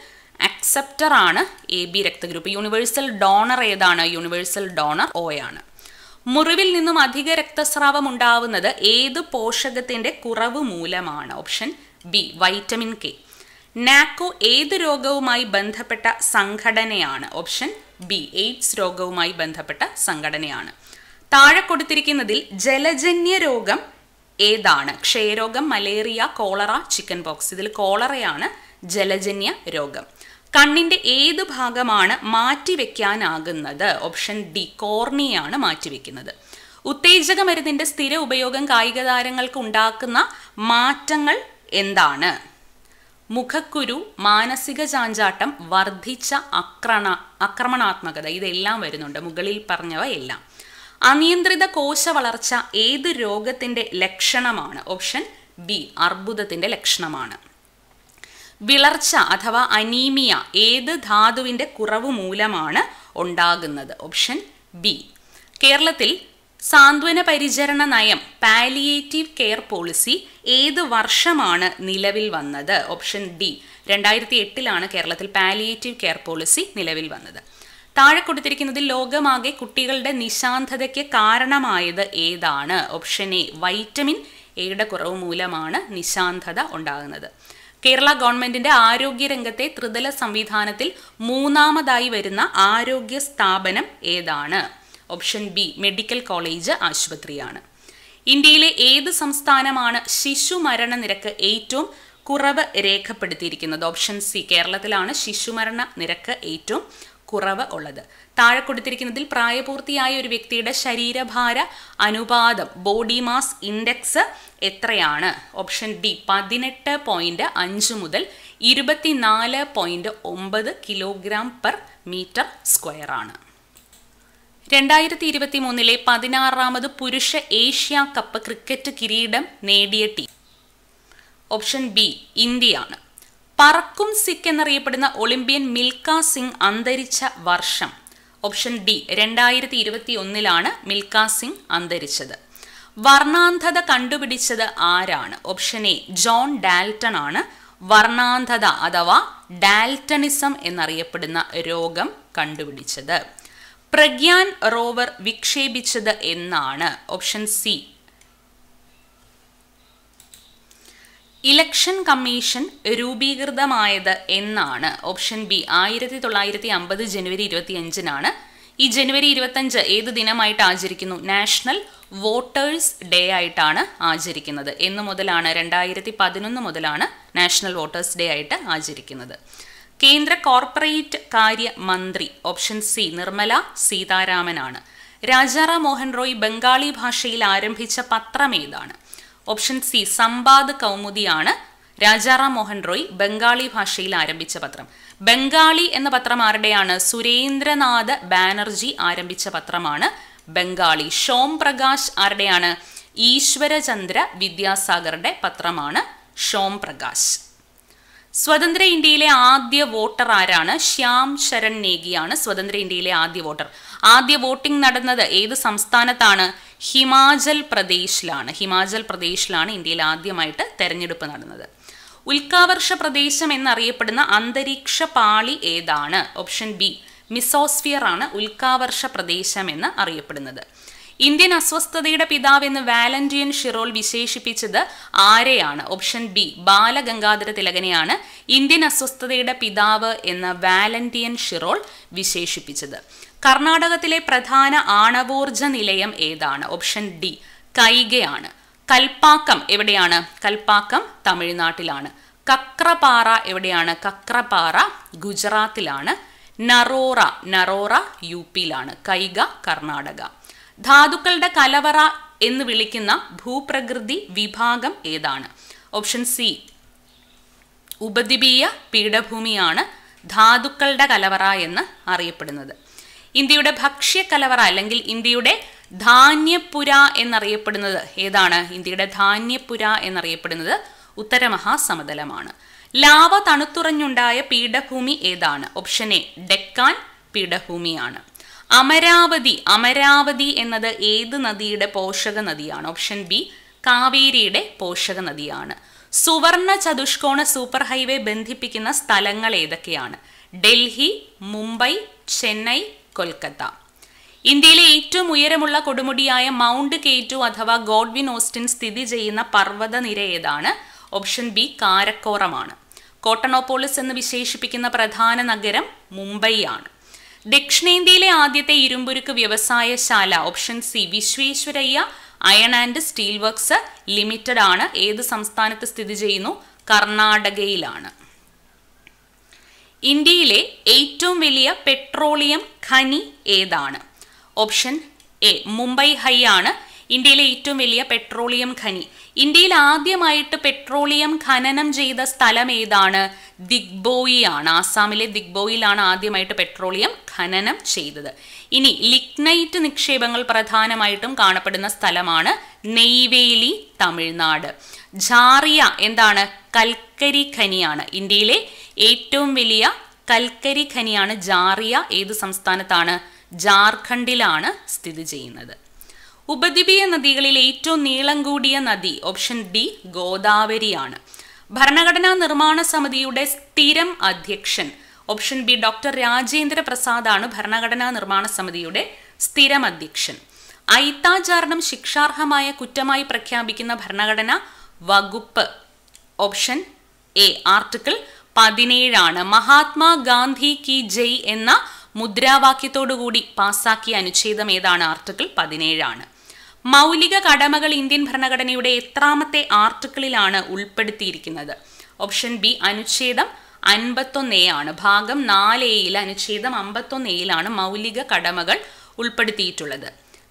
അക്സെപ്റ്റർ ആണ് എ ബി രക്തഗ്രൂപ്പ് യൂണിവേഴ്സൽ ഡോണർ ഏതാണ് യൂണിവേഴ്സൽ ഡോണർ ഒ ആണ് മുറിവിൽ നിന്നും അധിക രക്തസ്രാവം ഉണ്ടാവുന്നത് ഏത് പോഷകത്തിന്റെ കുറവ് മൂലമാണ് ഓപ്ഷൻ ബി വൈറ്റമിൻ കെ നാക്കോ ഏത് രോഗവുമായി ബന്ധപ്പെട്ട സംഘടനയാണ് ഓപ്ഷൻ ബി എയ്ഡ്സ് രോഗവുമായി ബന്ധപ്പെട്ട സംഘടനയാണ് താഴെ കൊടുത്തിരിക്കുന്നതിൽ ജലജന്യ രോഗം ഏതാണ് ക്ഷയരോഗം മലേറിയ കോളറ ചിക്കൻ പോക്സ് ഇതിൽ കോളറയാണ് ജലജന്യ രോഗം കണ്ണിന്റെ ഏത് ഭാഗമാണ് മാറ്റിവെക്കാനാകുന്നത് ഓപ്ഷൻ ഡി കോർണിയാണ് മാറ്റിവെക്കുന്നത് ഉത്തേജക മരുന്നിന്റെ സ്ഥിര ഉപയോഗം കായിക താരങ്ങൾക്ക് ഉണ്ടാക്കുന്ന മാറ്റങ്ങൾ എന്താണ് മുഖക്കുരു മാനസിക ചാഞ്ചാട്ടം വർദ്ധിച്ച അക്രണ അക്രമണാത്മകത ഇതെല്ലാം വരുന്നുണ്ട് മുകളിൽ പറഞ്ഞവ എല്ലാം അനിയന്ത്രിത കോശ വളർച്ച ഏത് രോഗത്തിന്റെ ലക്ഷണമാണ് ഓപ്ഷൻ ബി അർബുദത്തിന്റെ ലക്ഷണമാണ് വിളർച്ച അഥവാ അനീമിയ ഏത് ധാതുവിന്റെ കുറവ് മൂലമാണ് ഉണ്ടാകുന്നത് ഓപ്ഷൻ ബി കേരളത്തിൽ സാന്ത്വന പരിചരണ നയം പാലിയേറ്റീവ് കെയർ പോളിസി ഏത് വർഷമാണ് നിലവിൽ വന്നത് ഓപ്ഷൻ ഡി രണ്ടായിരത്തി എട്ടിലാണ് കേരളത്തിൽ പാലിയേറ്റീവ് കെയർ പോളിസി നിലവിൽ വന്നത് താഴെ കൊടുത്തിരിക്കുന്നതിൽ ലോകമാകെ കുട്ടികളുടെ നിശാന്തതയ്ക്ക് കാരണമായത് ഏതാണ് ഓപ്ഷൻ എ വൈറ്റമിൻ എയുടെ കുറവ് മൂലമാണ് നിശാന്തത ഉണ്ടാകുന്നത് കേരള ഗവൺമെന്റിന്റെ ആരോഗ്യരംഗത്തെ ത്രിതല സംവിധാനത്തിൽ മൂന്നാമതായി വരുന്ന ആരോഗ്യ സ്ഥാപനം ഏതാണ് ഓപ്ഷൻ ബി മെഡിക്കൽ കോളേജ് ആശുപത്രിയാണ് ഇന്ത്യയിലെ ഏത് സംസ്ഥാനമാണ് ശിശു മരണ നിരക്ക് ഏറ്റവും കുറവ് രേഖപ്പെടുത്തിയിരിക്കുന്നത് ഓപ്ഷൻ സി കേരളത്തിലാണ് ശിശുമരണ നിരക്ക് ഏറ്റവും കുറവ് ഉള്ളത് താഴെ കൊടുത്തിരിക്കുന്നതിൽ പ്രായപൂർത്തിയായ ഒരു വ്യക്തിയുടെ ശരീരഭാര അനുപാതം ബോഡി മാസ് ഇൻഡെക്സ് എത്രയാണ് ഓപ്ഷൻ ഡി പതിനെട്ട് പോയിന്റ് അഞ്ച് മുതൽ ഇരുപത്തിനാല് പോയിന്റ് ഒമ്പത് കിലോഗ്രാം പെർ മീറ്റർ സ്ക്വയർ ആണ് രണ്ടായിരത്തി ഇരുപത്തി മൂന്നിലെ പതിനാറാമത് പുരുഷ ഏഷ്യ കപ്പ് ക്രിക്കറ്റ് കിരീടം നേടിയ ടീം ഓപ്ഷൻ ബി ഇന്ത്യയാണ് പറക്കും സിഖ് എന്നറിയപ്പെടുന്ന ഒളിമ്പ്യൻ മിൽക്ക സിംഗ് അന്തരിച്ച വർഷം ഓപ്ഷൻ ഡി രണ്ടായിരത്തി ഇരുപത്തി ഒന്നിലാണ് മിൽക്ക സിംഗ് അന്തരിച്ചത് വർണ്ണാന്ധത കണ്ടുപിടിച്ചത് ആരാണ് ഓപ്ഷൻ എ ജോൺ ഡാൽട്ടൺ ആണ് വർണ്ണാന്ധത അഥവാ ഡാൽട്ടണിസം എന്നറിയപ്പെടുന്ന രോഗം കണ്ടുപിടിച്ചത് പ്രഗ്യാൻ റോവർ വിക്ഷേപിച്ചത് എന്നാണ് ഓപ്ഷൻ സി ഇലക്ഷൻ കമ്മീഷൻ രൂപീകൃതമായത് എന്നാണ് ഓപ്ഷൻ ബി ആയിരത്തി തൊള്ളായിരത്തി അമ്പത് ജനുവരി അഞ്ചിനാണ് ഈ ജനുവരി ഇരുപത്തഞ്ച് ഏത് ദിനമായിട്ട് ആചരിക്കുന്നു നാഷണൽ വോട്ടേഴ്സ് ഡേ ആയിട്ടാണ് ആചരിക്കുന്നത് എന്ന് മുതലാണ് രണ്ടായിരത്തി പതിനൊന്ന് മുതലാണ് നാഷണൽ വോട്ടേഴ്സ് ഡേ ആയിട്ട് ആചരിക്കുന്നത് കേന്ദ്ര കോർപ്പറേറ്റ് കാര്യ മന്ത്രി ഓപ്ഷൻ സി നിർമ്മല സീതാരാമനാണ് രാജാറാം മോഹൻ റോയ് ബംഗാളി ഭാഷയിൽ ആരംഭിച്ച പത്രം ഏതാണ് ഓപ്ഷൻ സി സമ്പാദ് കൗമുദിയാണ് രാജാറാം മോഹൻ റോയ് ബംഗാളി ഭാഷയിൽ ആരംഭിച്ച പത്രം ബംഗാളി എന്ന പത്രം ആരുടെയാണ് സുരേന്ദ്രനാഥ് ബാനർജി ആരംഭിച്ച പത്രമാണ് ബംഗാളി ഷോം പ്രകാശ് ആരുടെയാണ് ഈശ്വരചന്ദ്ര വിദ്യാസാഗറുടെ പത്രമാണ് ഷോം പ്രകാശ് സ്വതന്ത്ര ഇന്ത്യയിലെ ആദ്യ വോട്ടർ ആരാണ് ശ്യാം ശരൺ നേഗിയാണ് സ്വതന്ത്ര ഇന്ത്യയിലെ ആദ്യ വോട്ടർ ആദ്യ വോട്ടിംഗ് നടന്നത് ഏത് സംസ്ഥാനത്താണ് ഹിമാചൽ പ്രദേശിലാണ് ഹിമാചൽ പ്രദേശിലാണ് ഇന്ത്യയിൽ ആദ്യമായിട്ട് തെരഞ്ഞെടുപ്പ് നടന്നത് ഉൽക്കാവർഷ പ്രദേശം എന്നറിയപ്പെടുന്ന അന്തരീക്ഷ പാളി ഏതാണ് ഓപ്ഷൻ ബി മിസോസ്ഫിയർ ആണ് ഉൽക്കാവർഷ പ്രദേശം എന്ന് അറിയപ്പെടുന്നത് ഇന്ത്യൻ അസ്വസ്ഥതയുടെ പിതാവെന്ന് വാലന്റിയൻ ഷിറോൾ വിശേഷിപ്പിച്ചത് ആരെയാണ് ഓപ്ഷൻ ബി ബാലഗംഗാധര തിലകനെയാണ് ഇന്ത്യൻ അസ്വസ്ഥതയുടെ പിതാവ് എന്ന് വാലന്റിയൻ ഷിറോൾ വിശേഷിപ്പിച്ചത് കർണാടകത്തിലെ പ്രധാന ആണവോർജ നിലയം ഏതാണ് ഓപ്ഷൻ ഡി കൈകയാണ് കൽപ്പാക്കം എവിടെയാണ് കൽപ്പാക്കം തമിഴ്നാട്ടിലാണ് കക്രപാറ എവിടെയാണ് കക്രപാറ ഗുജറാത്തിലാണ് നറോറ നറോറ യു പിയിലാണ് കൈക കർണാടക ധാതുക്കളുടെ കലവറ എന്ന് വിളിക്കുന്ന ഭൂപ്രകൃതി വിഭാഗം ഏതാണ് ഓപ്ഷൻ സി ഉപദ്വീപീയ പീഠഭൂമിയാണ് ധാതുക്കളുടെ കലവറ എന്ന് അറിയപ്പെടുന്നത് ഇന്ത്യയുടെ ഭക്ഷ്യ കലവറ അല്ലെങ്കിൽ ഇന്ത്യയുടെ ധാന്യപുര എന്നറിയപ്പെടുന്നത് ഏതാണ് ഇന്ത്യയുടെ ധാന്യപുര എന്നറിയപ്പെടുന്നത് ഉത്തരമഹാസമതലമാണ് ലാവ തണുത്തുറഞ്ഞുണ്ടായ പീഠഭൂമി ഏതാണ് ഓപ്ഷൻ എ ഡെക്കാൻ പീഠഭൂമിയാണ് അമരാവതി അമരാവതി എന്നത് ഏത് നദിയുടെ പോഷക നദിയാണ് ഓപ്ഷൻ ബി കാവേരിയുടെ പോഷക നദിയാണ് സുവർണ ചതുഷ്കോണ സൂപ്പർ ഹൈവേ ബന്ധിപ്പിക്കുന്ന സ്ഥലങ്ങൾ ഏതൊക്കെയാണ് ഡൽഹി മുംബൈ ചെന്നൈ കൊൽക്കത്ത ഇന്ത്യയിലെ ഏറ്റവും ഉയരമുള്ള കൊടുമുടിയായ മൗണ്ട് കേറ്റു അഥവാ ഗോഡ്വിൻ ഓസ്റ്റിൻ സ്ഥിതി ചെയ്യുന്ന പർവ്വതനിര ഏതാണ് ഓപ്ഷൻ ബി കാരക്കോറമാണ് കോട്ടണോപോളിസ് എന്ന് വിശേഷിപ്പിക്കുന്ന പ്രധാന നഗരം മുംബൈയാണ് ദക്ഷിണേന്ത്യയിലെ ആദ്യത്തെ ഇരുമ്പുരുക്ക് വ്യവസായശാല option C Visvesvaraya iron and steel works limited ആണ് ഏത് സംസ്ഥാനത്ത് സ്ഥിതി ചെയ്യുന്നു കർണാടകയിലാണ് ഇന്ത്യയിലെ ഏറ്റവും വലിയ പെട്രോളിയം ഖനി ഏതാണ് ഓപ്ഷൻ എ മുംബൈ ഹൈ ആണ് ഇന്ത്യയിലെ ഏറ്റവും വലിയ പെട്രോളിയം ഖനി ഇന്ത്യയിൽ ആദ്യമായിട്ട് പെട്രോളിയം ഖനനം ചെയ്ത സ്ഥലം ഏതാണ് ദിഗ്ബോയി ആണ് ആസാമിലെ ദിഗ്ബോയിലാണ് ആദ്യമായിട്ട് പെട്രോളിയം ഖനനം ചെയ്തത് ഇനി ലിഗ്നൈറ്റ് നിക്ഷേപങ്ങൾ പ്രധാനമായിട്ടും കാണപ്പെടുന്ന സ്ഥലമാണ് നെയ്വേലി തമിഴ്നാട് ജാറിയ എന്താണ് കൽക്കരി ഖനിയാണ് ഇന്ത്യയിലെ ഏറ്റവും വലിയ കൽക്കരി ഖനിയാണ് ജാറിയ ഏത് സംസ്ഥാനത്താണ് ജാർഖണ്ഡിലാണ് സ്ഥിതി ചെയ്യുന്നത് ഉപദ്വീപീയ നദികളിൽ ഏറ്റവും നീളം കൂടിയ നദി ഓപ്ഷൻ ഡി ഗോദാവരിയാണ് ഭരണഘടനാ നിർമ്മാണ സമിതിയുടെ സ്ഥിരം അധ്യക്ഷൻ ഓപ്ഷൻ ബി ഡോക്ടർ രാജേന്ദ്ര പ്രസാദാണ് ഭരണഘടനാ നിർമ്മാണ സമിതിയുടെ സ്ഥിരം അധ്യക്ഷൻ ഐത്താചാരണം ശിക്ഷാർഹമായ കുറ്റമായി പ്രഖ്യാപിക്കുന്ന ഭരണഘടന വകുപ്പ് ഓപ്ഷൻ എ ആർട്ടിക്കിൾ പതിനേഴാണ് മഹാത്മാഗാന്ധി കി ജയ് എന്ന മുദ്രാവാക്യത്തോടുകൂടി പാസാക്കിയ അനുച്ഛേദം ഏതാണ് ആർട്ടിക്കിൾ പതിനേഴാണ് മൗലിക കടമകൾ ഇന്ത്യൻ ഭരണഘടനയുടെ എത്രാമത്തെ ആർട്ടിക്കിളിലാണ് ഉൾപ്പെടുത്തിയിരിക്കുന്നത് ഓപ്ഷൻ ബി അനുച്ഛേദം അൻപത്തൊന്ന് എ ആണ് ഭാഗം നാല് എയിൽ അനുച്ഛേദം അമ്പത്തൊന്ന് എയിലാണ് മൗലിക കടമകൾ ഉൾപ്പെടുത്തിയിട്ടുള്ളത്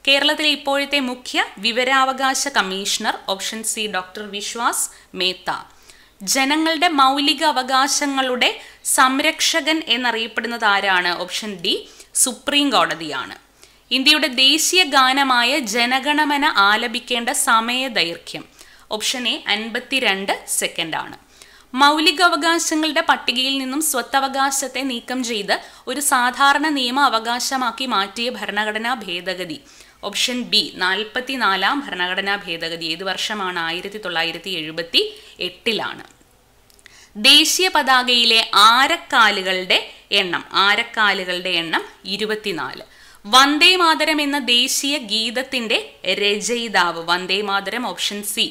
കേരളത്തിലെ ഇപ്പോഴത്തെ മുഖ്യ വിവരാവകാശ commissioner option C doctor Vishwas Mehta ജനങ്ങളുടെ മൗലിക അവകാശങ്ങളുടെ സംരക്ഷകൻ എന്നറിയപ്പെടുന്നത് ആരാണ് ഓപ്ഷൻ ഡി സുപ്രീം കോടതിയാണ് ഇന്ത്യയുടെ ദേശീയ ഗാനമായ ജനഗണമന ആലപിക്കേണ്ട സമയ ദൈർഘ്യം ഓപ്ഷൻ എ അൻപത്തിരണ്ട് സെക്കൻഡാണ് മൗലികാവകാശങ്ങളുടെ പട്ടികയിൽ നിന്നും സ്വത്തവകാശത്തെ നീക്കം ചെയ്ത് ഒരു സാധാരണ നിയമ അവകാശമാക്കി മാറ്റിയ ഭരണഘടനാ ഭേദഗതി ഓപ്ഷൻ ബി നാൽപ്പത്തിനാലാം ഭരണഘടനാ ഭേദഗതി ഏത് വർഷമാണ് ആയിരത്തി തൊള്ളായിരത്തി എഴുപത്തി എട്ടിലാണ് ദേശീയ പതാകയിലെ ആരക്കാലുകളുടെ എണ്ണം ആരക്കാലുകളുടെ എണ്ണം ഇരുപത്തിനാല് വന്ദേ മാതരം എന്ന ദേശീയ ഗീതത്തിന്റെ രചയിതാവ് വന്ദേ മാതരം ഓപ്ഷൻ സി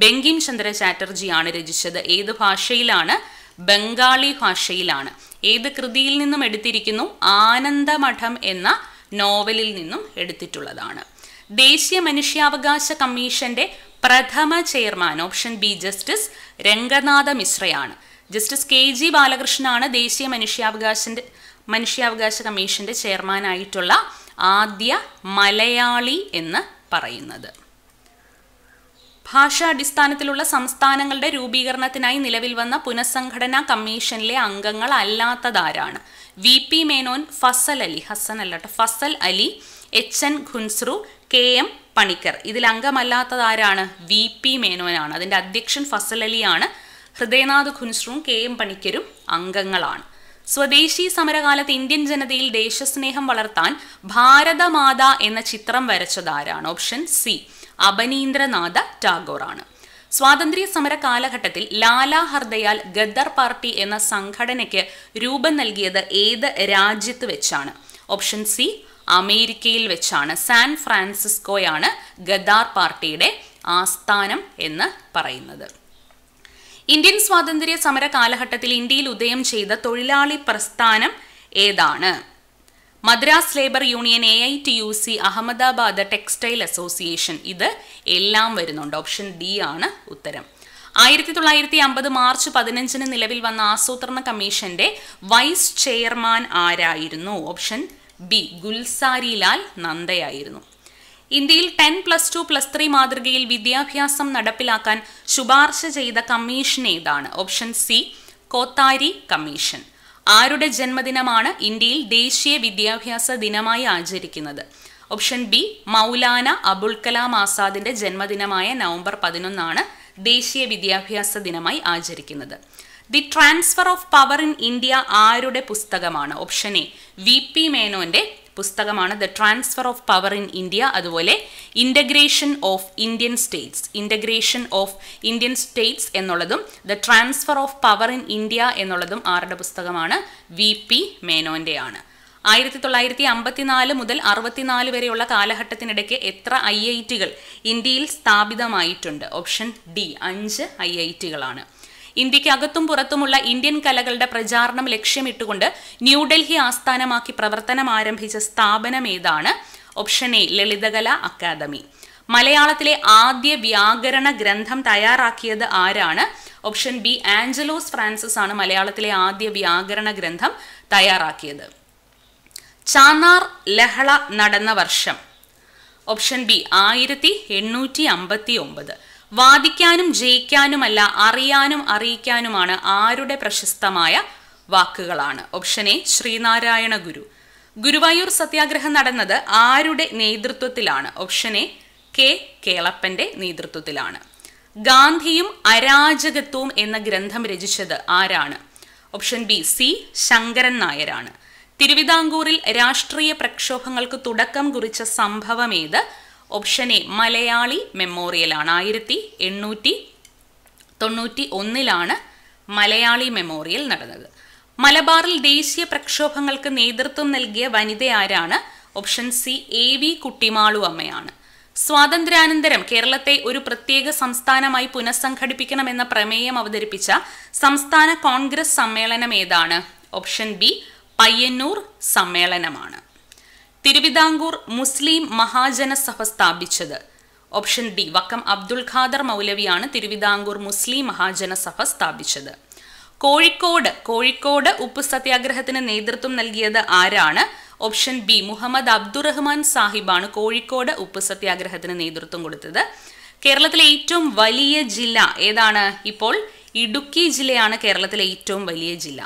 ബെങ്കിം ചന്ദ്ര ചാറ്റർജിയാണ് രചിച്ചത് ഏത് ഭാഷയിലാണ് ബംഗാളി ഭാഷയിലാണ് ഏത് കൃതിയിൽ നിന്നും എടുത്തിരിക്കുന്നു ആനന്ദമഠം എന്ന നോവലിൽ നിന്നും എടുത്തിട്ടുള്ളതാണ് ദേശീയ മനുഷ്യാവകാശ കമ്മീഷന്റെ പ്രഥമ chairman option B justice Ranganath മിശ്രയാണ് ജസ്റ്റിസ് കെ ജി ബാലകൃഷ്ണനാണ് ദേശീയ മനുഷ്യാവകാശന്റെ മനുഷ്യാവകാശ കമ്മീഷന്റെ ചെയർമാനായിട്ടുള്ള ആദ്യ മലയാളി എന്ന് പറയുന്നത് ഭാഷാടിസ്ഥാനത്തിലുള്ള സംസ്ഥാനങ്ങളുടെ രൂപീകരണത്തിനായി നിലവിൽ വന്ന പുനഃസംഘടനാ കമ്മീഷനിലെ അംഗങ്ങൾ അല്ലാത്തതാരാണ് വി പി മേനോൻ ഫസൽ അലി ഹസൻ അല്ലട്ടോ Fazal Ali H N Kunzru K M Panikkar ഇതിൽ അംഗമല്ലാത്തതാരാണ് വി പി മേനോനാണ് അതിൻ്റെ അധ്യക്ഷൻ ഫസൽ അലിയാണ് ഹൃദയനാഥ് ഖുൻസ്രുവും കെ എം പണിക്കരും അംഗങ്ങളാണ് സ്വദേശി സമരകാലത്ത് ഇന്ത്യൻ ജനതയിൽ ദേശസ്നേഹം വളർത്താൻ ഭാരതമാത എന്ന ചിത്രം വരച്ചതാരാണ് ഓപ്ഷൻ സി അപനീന്ദ്രനാഥ ടാഗോറാണ് സ്വാതന്ത്ര്യ സമര കാലഘട്ടത്തിൽ ലാലാ ഹർദയാൽ ഗദ്ദർ പാർട്ടി എന്ന സംഘടനയ്ക്ക് രൂപം നൽകിയത് ഏത് രാജ്യത്ത് വെച്ചാണ് ഓപ്ഷൻ സി അമേരിക്കയിൽ വെച്ചാണ് സാൻ ഫ്രാൻസിസ്കോയാണ് ഗദ്ദാർ പാർട്ടിയുടെ ആസ്ഥാനം എന്ന് പറയുന്നത് ഇന്ത്യൻ സ്വാതന്ത്ര്യ സമര കാലഘട്ടത്തിൽ ഇന്ത്യയിൽ ഉദയം ചെയ്ത തൊഴിലാളി പ്രസ്ഥാനം ഏതാണ് Madras labour union A I T U C Ahmedabad textile association ഇത് എല്ലാം വരുന്നുണ്ട് ഓപ്ഷൻ ഡി ആണ് ഉത്തരം ആയിരത്തി തൊള്ളായിരത്തി അമ്പത് മാർച്ച് പതിനഞ്ചിന് നിലവിൽ വന്ന ആസൂത്രണ കമ്മീഷന്റെ വൈസ് ചെയർമാൻ ആരായിരുന്നു ഓപ്ഷൻ ബി ഗുൽസാരിലാൽ നന്ദയായിരുന്നു ഇന്ത്യയിൽ ten plus two plus three മാതൃകയിൽ വിദ്യാഭ്യാസം നടപ്പിലാക്കാൻ ശുപാർശ ചെയ്ത കമ്മീഷൻ ഏതാണ് ഓപ്ഷൻ സി കോത്താരി കമ്മീഷൻ ആരുടെ ജന്മദിനമാണ് ഇന്ത്യയിൽ ദേശീയ വിദ്യാഭ്യാസ ദിനമായി ആചരിക്കുന്നത് ഓപ്ഷൻ ബി മൗലാന അബുൽ കലാം ആസാദിന്റെ ജന്മദിനമായ നവംബർ പതിനൊന്നാണ് ദേശീയ വിദ്യാഭ്യാസ ദിനമായി ആചരിക്കുന്നത് the transfer of power in India ആരുടെ പുസ്തകമാണ് ഓപ്ഷൻ എ വി പി മേനോന്റെ പുസ്തകമാണ് the transfer of power in India അതുപോലെ integration of Indian states integration of Indian states എന്നുള്ളതും the transfer of power in India എന്നുള്ളതും ആരുടെ പുസ്തകമാണ് വി പി മേനോൻ്റെയാണ് ആയിരത്തി തൊള്ളായിരത്തി അമ്പത്തിനാല് മുതൽ അറുപത്തിനാല് വരെയുള്ള കാലഘട്ടത്തിനിടയ്ക്ക് എത്ര ഐ ഐ ടികൾ ഇന്ത്യയിൽ സ്ഥാപിതമായിട്ടുണ്ട് ഓപ്ഷൻ ഡി അഞ്ച് ഐ ഐ ടികളാണ് ഇന്ത്യക്ക് അകത്തും പുറത്തുമുള്ള ഇന്ത്യൻ കലകളുടെ പ്രചാരണം ലക്ഷ്യമിട്ടുകൊണ്ട് ന്യൂഡൽഹി ആസ്ഥാനമാക്കി പ്രവർത്തനം ആരംഭിച്ച ഏതാണ് ഓപ്ഷൻ എ ലളിതകല അക്കാദമി മലയാളത്തിലെ ആദ്യ വ്യാകരണ ഗ്രന്ഥം തയ്യാറാക്കിയത് ആരാണ് ഓപ്ഷൻ ബി ആഞ്ചലോസ് ഫ്രാൻസിസ് ആണ് മലയാളത്തിലെ ആദ്യ വ്യാകരണ ഗ്രന്ഥം തയ്യാറാക്കിയത് ചാനാർ ലഹള നടന്ന വർഷം ഓപ്ഷൻ ബി ആയിരത്തി എണ്ണൂറ്റി അമ്പത്തി ഒമ്പത് വാദിക്കാനും ജയിക്കാനുമല്ല അറിയാനും അറിയിക്കാനുമാണ് ആരുടെ പ്രശസ്തമായ വാക്കുകളാണ് ഓപ്ഷൻ എ ശ്രീനാരായണ ഗുരു ഗുരുവായൂർ സത്യാഗ്രഹം നടന്നത് ആരുടെ നേതൃത്വത്തിലാണ് ഓപ്ഷൻ എ കെ കേളപ്പന്റെ നേതൃത്വത്തിലാണ് ഗാന്ധിയും അരാജകത്വവും എന്ന ഗ്രന്ഥം രചിച്ചത് ആരാണ് ഓപ്ഷൻ ബി സി ശങ്കരൻ നായരാണ് തിരുവിതാംകൂറിൽ രാഷ്ട്രീയ പ്രക്ഷോഭങ്ങൾക്ക് തുടക്കം കുറിച്ച സംഭവമേത് ഓപ്ഷൻ എ മലയാളി ആണ് ആയിരത്തി എണ്ണൂറ്റി തൊണ്ണൂറ്റി ഒന്നിലാണ് മലയാളി മെമ്മോറിയൽ നടന്നത് മലബാറിൽ ദേശീയ പ്രക്ഷോഭങ്ങൾക്ക് നേതൃത്വം നൽകിയ വനിത ആരാണ് option C A V Kuttimalu അമ്മയാണ് സ്വാതന്ത്ര്യാനന്തരം കേരളത്തെ ഒരു പ്രത്യേക സംസ്ഥാനമായി പുനഃസംഘടിപ്പിക്കണമെന്ന പ്രമേയം അവതരിപ്പിച്ച സംസ്ഥാന കോൺഗ്രസ് സമ്മേളനം ഏതാണ് ഓപ്ഷൻ ബി പയ്യന്നൂർ സമ്മേളനമാണ് തിരുവിതാംകൂർ മുസ്ലിം മഹാജനസഭ സ്ഥാപിച്ചത് ഓപ്ഷൻ ഡി വക്കം അബ്ദുൽ ഖാദർ മൗലവിയാണ് തിരുവിതാംകൂർ മുസ്ലിം മഹാജനസഭ സ്ഥാപിച്ചത് കോഴിക്കോട് കോഴിക്കോട് ഉപ്പ് സത്യാഗ്രഹത്തിന് നേതൃത്വം നൽകിയത് ആരാണ് ഓപ്ഷൻ ബി മുഹമ്മദ് അബ്ദുറഹ്മാൻ സാഹിബാണ് കോഴിക്കോട് ഉപ്പ് സത്യാഗ്രഹത്തിന് നേതൃത്വം കൊടുത്തത് കേരളത്തിലെ ഏറ്റവും വലിയ ജില്ല ഏതാണ് ഇപ്പോൾ ഇടുക്കി ജില്ലയാണ് കേരളത്തിലെ ഏറ്റവും വലിയ ജില്ല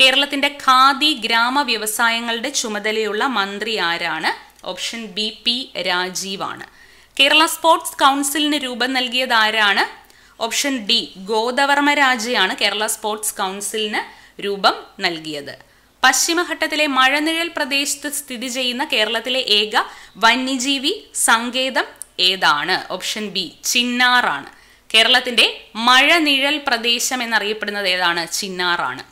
കേരളത്തിന്റെ ഖാദി ഗ്രാമ വ്യവസായങ്ങളുടെ ചുമതലയുള്ള മന്ത്രി ആരാണ് ഓപ്ഷൻ ബി പി രാജീവാണ് കേരള സ്പോർട്സ് കൗൺസിലിന് രൂപം നൽകിയത് ആരാണ് ഓപ്ഷൻ ഡി ഗോദവർമ്മ രാജയാണ് കേരള സ്പോർട്സ് കൗൺസിലിന് രൂപം നൽകിയത് പശ്ചിമഘട്ടത്തിലെ മഴനിഴൽ പ്രദേശത്ത് സ്ഥിതി ചെയ്യുന്ന കേരളത്തിലെ ഏക വന്യജീവി സങ്കേതം ഏതാണ് ഓപ്ഷൻ ബി ചിന്നാറാണ് കേരളത്തിന്റെ മഴനിഴൽ പ്രദേശം എന്നറിയപ്പെടുന്നത് ഏതാണ് ചിന്നാറാണ്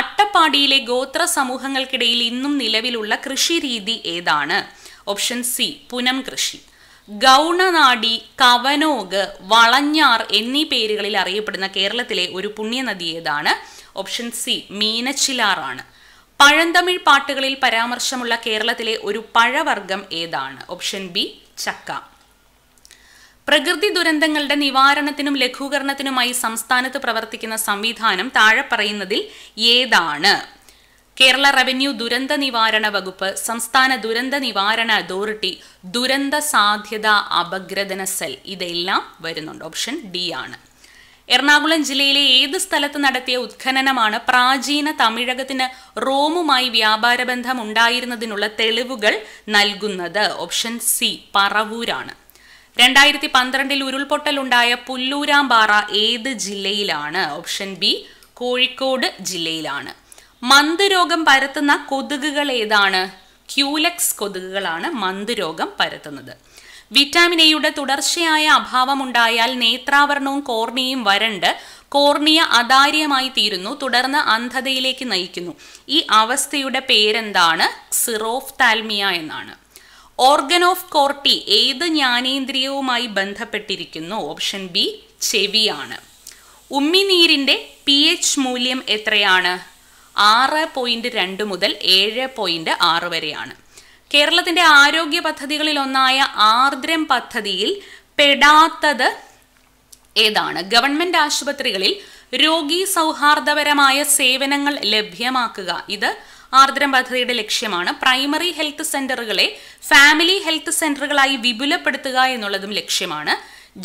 അട്ടപ്പാടിയിലെ ഗോത്ര സമൂഹങ്ങൾക്കിടയിൽ ഇന്നും നിലവിലുള്ള കൃഷിരീതി ഏതാണ് ഓപ്ഷൻ സി പുനം കൃഷി ഗൗണനാടി കവനോഗ് വളഞ്ഞാർ എന്നീ പേരുകളിൽ അറിയപ്പെടുന്ന കേരളത്തിലെ ഒരു പുണ്യനദി ഏതാണ് ഓപ്ഷൻ സി മീനച്ചിലാറാണ് പഴന്തമിഴ് പാട്ടുകളിൽ പരാമർശമുള്ള കേരളത്തിലെ ഒരു പഴവർഗം ഏതാണ് ഓപ്ഷൻ ബി ചക്ക പ്രകൃതി ദുരന്തങ്ങളുടെ നിവാരണത്തിനും ലഘൂകരണത്തിനുമായി സംസ്ഥാനത്ത് പ്രവർത്തിക്കുന്ന സംവിധാനം താഴെ പറയുന്നതിൽ ഏതാണ് കേരള റവന്യൂ ദുരന്ത നിവാരണ വകുപ്പ് സംസ്ഥാന ദുരന്ത നിവാരണ അതോറിറ്റി ദുരന്ത സാധ്യത അപഗ്രഥന സെൽ ഇതെല്ലാം വരുന്നുണ്ട് ഓപ്ഷൻ ഡി ആണ് എറണാകുളം ജില്ലയിലെ ഏത് സ്ഥലത്ത് നടത്തിയ ഉത്ഖനനമാണ് പ്രാചീന തമിഴകത്തിന് റോമുമായി വ്യാപാര ബന്ധം ഉണ്ടായിരുന്നതിനുള്ള തെളിവുകൾ നൽകുന്നത് ഓപ്ഷൻ സി പറവൂരാണ് രണ്ടായിരത്തി പന്ത്രണ്ടിൽ ഉരുൾപൊട്ടലുണ്ടായ പുല്ലൂരാമ്പാറ ഏത് ജില്ലയിലാണ് ഓപ്ഷൻ ബി കോഴിക്കോട് ജില്ലയിലാണ് മന്ത് പരത്തുന്ന കൊതുകുകൾ ഏതാണ് ക്യൂലക്സ് കൊതുകുകളാണ് മന്ത് പരത്തുന്നത് വിറ്റാമിൻ എയുടെ തുടർച്ചയായ അഭാവം ഉണ്ടായാൽ നേത്രാവരണവും കോർണിയയും വരണ്ട് കോർണിയ അതാര്യമായി തീരുന്നു തുടർന്ന് അന്ധതയിലേക്ക് നയിക്കുന്നു ഈ അവസ്ഥയുടെ പേരെന്താണ് സിറോഫ്താൽമിയ എന്നാണ് ഓർഗൻ ഓഫ് കോർട്ടി ഏത് ജ്ഞാനേന്ദ്രിയവുമായി ബന്ധപ്പെട്ടിരിക്കുന്നു ഓപ്ഷൻ ബി ചെവിയാണ് ഉമ്മിനീരിന്റെ പി എച്ച് മൂല്യം എത്രയാണ് ആറ് പോയിന്റ് രണ്ട് മുതൽ ഏഴ് പോയിന്റ് ആറ് വരെയാണ് കേരളത്തിന്റെ ആരോഗ്യ പദ്ധതികളിൽ ഒന്നായ ആർദ്രം പദ്ധതിയിൽ പെടാത്തത് ഏതാണ് ഗവൺമെന്റ് ആശുപത്രികളിൽ രോഗീ സൗഹാർദ്ദപരമായ സേവനങ്ങൾ ലഭ്യമാക്കുക ഇത് ആർദ്രം പദ്ധതിയുടെ ലക്ഷ്യമാണ് പ്രൈമറി ഹെൽത്ത് സെന്ററുകളെ ഫാമിലി ഹെൽത്ത് സെന്ററുകളായി വിപുലപ്പെടുത്തുക എന്നുള്ളതും ലക്ഷ്യമാണ്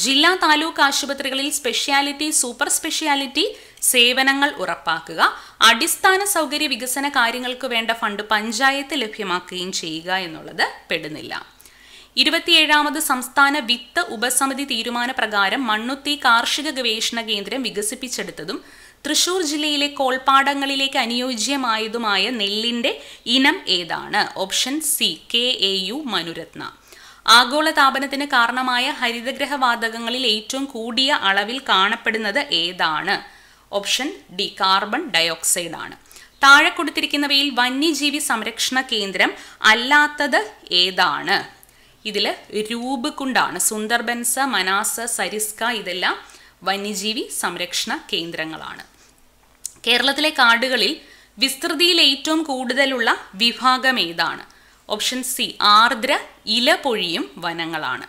ജില്ലാ താലൂക്ക് ആശുപത്രികളിൽ സ്പെഷ്യാലിറ്റി സൂപ്പർ സ്പെഷ്യാലിറ്റി സേവനങ്ങൾ ഉറപ്പാക്കുക അടിസ്ഥാന സൗകര്യ വികസന കാര്യങ്ങൾക്ക് വേണ്ട ഫണ്ട് പഞ്ചായത്ത് ലഭ്യമാക്കുകയും ചെയ്യുക എന്നുള്ളത് പെടുന്നില്ല ഇരുപത്തിയേഴാമത് സംസ്ഥാന വിത്ത് ഉപസമിതി തീരുമാന പ്രകാരം മണ്ണുത്തി കാർഷിക ഗവേഷണ കേന്ദ്രം വികസിപ്പിച്ചെടുത്തതും തൃശൂർ ജില്ലയിലെ കോൾപ്പാടങ്ങളിലേക്ക് അനുയോജ്യമായതുമായ നെല്ലിന്റെ ഇനം ഏതാണ് option C K A U Manuratna ആഗോളതാപനത്തിന് കാരണമായ ഹരിതഗ്രഹ വാതകങ്ങളിൽ ഏറ്റവും കൂടിയ അളവിൽ കാണപ്പെടുന്നത് ഏതാണ് ഓപ്ഷൻ ഡി കാർബൺ ഡയോക്സൈഡ് ആണ് താഴെ കൊടുത്തിരിക്കുന്നവയിൽ വന്യജീവി സംരക്ഷണ കേന്ദ്രം അല്ലാത്തത് ഏതാണ് ഇതിൽ രൂപ് സുന്ദർബൻസ് മനാസ് സരിസ്ക ഇതെല്ലാം വന്യജീവി സംരക്ഷണ കേന്ദ്രങ്ങളാണ് കേരളത്തിലെ കാടുകളിൽ വിസ്തൃതിയിൽ ഏറ്റവും കൂടുതലുള്ള വിഭാഗം ഏതാണ് ഓപ്ഷൻ സി ആർദ്ര ഇല പൊഴിയും വനങ്ങളാണ്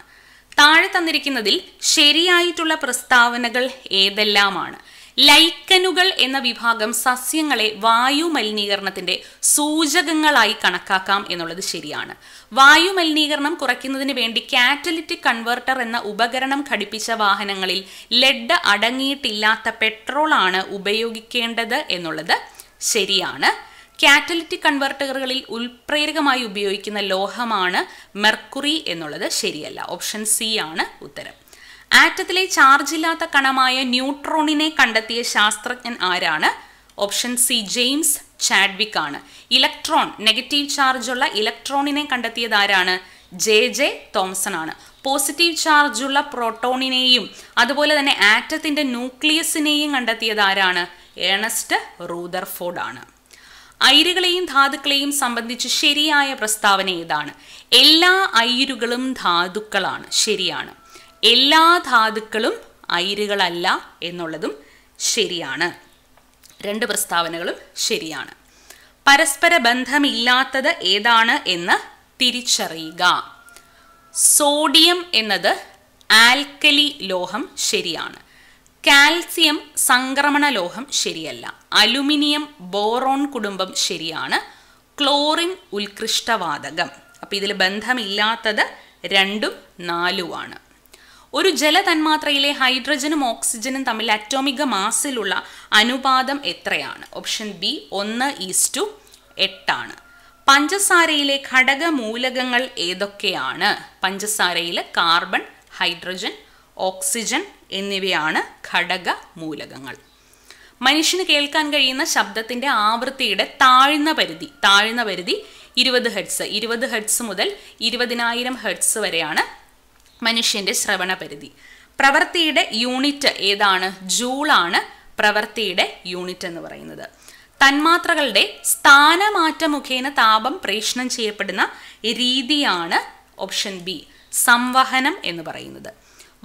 താഴെ തന്നിരിക്കുന്നതിൽ ശരിയായിട്ടുള്ള പ്രസ്താവനകൾ ഏതെല്ലാമാണ് ലൈക്കനുകൾ എന്ന വിഭാഗം സസ്യങ്ങളെ വായു മലിനീകരണത്തിന്റെ സൂചകങ്ങളായി കണക്കാക്കാം എന്നുള്ളത് ശരിയാണ് വായു മലിനീകരണം കുറയ്ക്കുന്നതിന് വേണ്ടി കാറ്റലിറ്റിക് കൺവെർട്ടർ എന്ന ഉപകരണം ഘടിപ്പിച്ച വാഹനങ്ങളിൽ ലെഡ് അടങ്ങിയിട്ടില്ലാത്ത പെട്രോൾ ആണ് ഉപയോഗിക്കേണ്ടത് എന്നുള്ളത് ശരിയാണ് കാറ്റലിറ്റിക് കൺവെർട്ടറുകളിൽ ഉൽപ്രേരകമായി ഉപയോഗിക്കുന്ന ലോഹമാണ് മെർക്കുറി എന്നുള്ളത് ശരിയല്ല ഓപ്ഷൻ സി ആണ് ഉത്തരം ആറ്റത്തിലെ ചാർജ് ഇല്ലാത്ത കണമായ ന്യൂട്രോണിനെ കണ്ടെത്തിയ ശാസ്ത്രജ്ഞൻ ആരാണ് ഓപ്ഷൻ സി ജെയിംസ് ചാഡ്വിക് ആണ് ഇലക്ട്രോൺ നെഗറ്റീവ് ചാർജുള്ള ഇലക്ട്രോണിനെ കണ്ടെത്തിയത് ആരാണ് ജെ ജെ തോംസൺ ആണ് പോസിറ്റീവ് ചാർജുള്ള പ്രോട്ടോണിനെയും അതുപോലെ തന്നെ ആറ്റത്തിന്റെ ന്യൂക്ലിയസിനെയും കണ്ടെത്തിയത് ആരാണ് ഏണസ്റ്റ് റൂദർഫോർഡ് ആണ് അയിരുകളെയും ധാതുക്കളെയും സംബന്ധിച്ച് ശരിയായ പ്രസ്താവന ഏതാണ് എല്ലാ അയിരുകളും ധാതുക്കളാണ് ശരിയാണ് എല്ലാ ധാതുക്കളും ഐരുകളല്ല എന്നുള്ളതും ശരിയാണ് രണ്ട് പ്രസ്താവനകളും ശരിയാണ് പരസ്പര ബന്ധമില്ലാത്തത് ഏതാണ് എന്ന് തിരിച്ചറിയുക സോഡിയം എന്നത് ആൽക്കലി ലോഹം ശരിയാണ് കാൽസ്യം സംക്രമണ ലോഹം ശരിയല്ല അലുമിനിയം ബോറോൺ കുടുംബം ശരിയാണ് ക്ലോറിൻ ഉത്കൃഷ്ടവാതകം അപ്പം ഇതിൽ ബന്ധമില്ലാത്തത് രണ്ടും നാലുമാണ് ഒരു ജലതന്മാത്രയിലെ ഹൈഡ്രജനും ഓക്സിജനും തമ്മിൽ അറ്റോമിക മാസിലുള്ള അനുപാതം എത്രയാണ് ഓപ്ഷൻ ബി ഒന്ന് ഈസ്റ്റു എട്ടാണ് പഞ്ചസാരയിലെ ഘടകമൂലകങ്ങൾ ഏതൊക്കെയാണ് പഞ്ചസാരയിലെ കാർബൺ ഹൈഡ്രജൻ ഓക്സിജൻ എന്നിവയാണ് ഘടക മൂലകങ്ങൾ മനുഷ്യന് കേൾക്കാൻ കഴിയുന്ന ശബ്ദത്തിന്റെ ആവൃത്തിയുടെ താഴ്ന്ന പരിധി താഴ്ന്ന പരിധി ഇരുപത് ഹെഡ്സ് ഇരുപത് ഹെഡ്സ് മുതൽ ഇരുപതിനായിരം ഹെഡ്സ് വരെയാണ് മനുഷ്യൻ്റെ ശ്രവണപരിധി പ്രവൃത്തിയുടെ യൂണിറ്റ് ഏതാണ് ജൂളാണ് പ്രവൃത്തിയുടെ യൂണിറ്റ് എന്ന് പറയുന്നത് തന്മാത്രകളുടെ സ്ഥാനമാറ്റ മുഖേന താപം പ്രേഷണം ചെയ്യപ്പെടുന്ന രീതിയാണ് ഓപ്ഷൻ ബി സംവഹനം എന്ന് പറയുന്നത്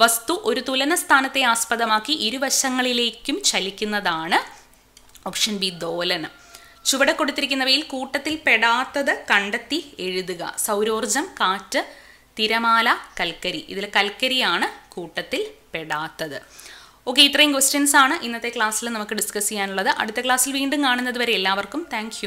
വസ്തു ഒരു തുലന സ്ഥാനത്തെ ആസ്പദമാക്കി ഇരുവശങ്ങളിലേക്കും ചലിക്കുന്നതാണ് ഓപ്ഷൻ ബി ദോലനം ചുവടെ കൊടുത്തിരിക്കുന്നവയിൽ കൂട്ടത്തിൽ പെടാത്തത് കണ്ടെത്തി എഴുതുക സൗരോർജം കാറ്റ് തിരമാല കൽക്കരി ഇതിൽ കൽക്കരിയാണ് കൂട്ടത്തിൽ പെടാത്തത് ഓക്കെ ഇത്രയും ക്വസ്റ്റ്യൻസ് ആണ് ഇന്നത്തെ ക്ലാസ്സിൽ നമുക്ക് ഡിസ്കസ് ചെയ്യാനുള്ളത് അടുത്ത ക്ലാസ്സിൽ വീണ്ടും കാണുന്നത് വരെ എല്ലാവർക്കും താങ്ക്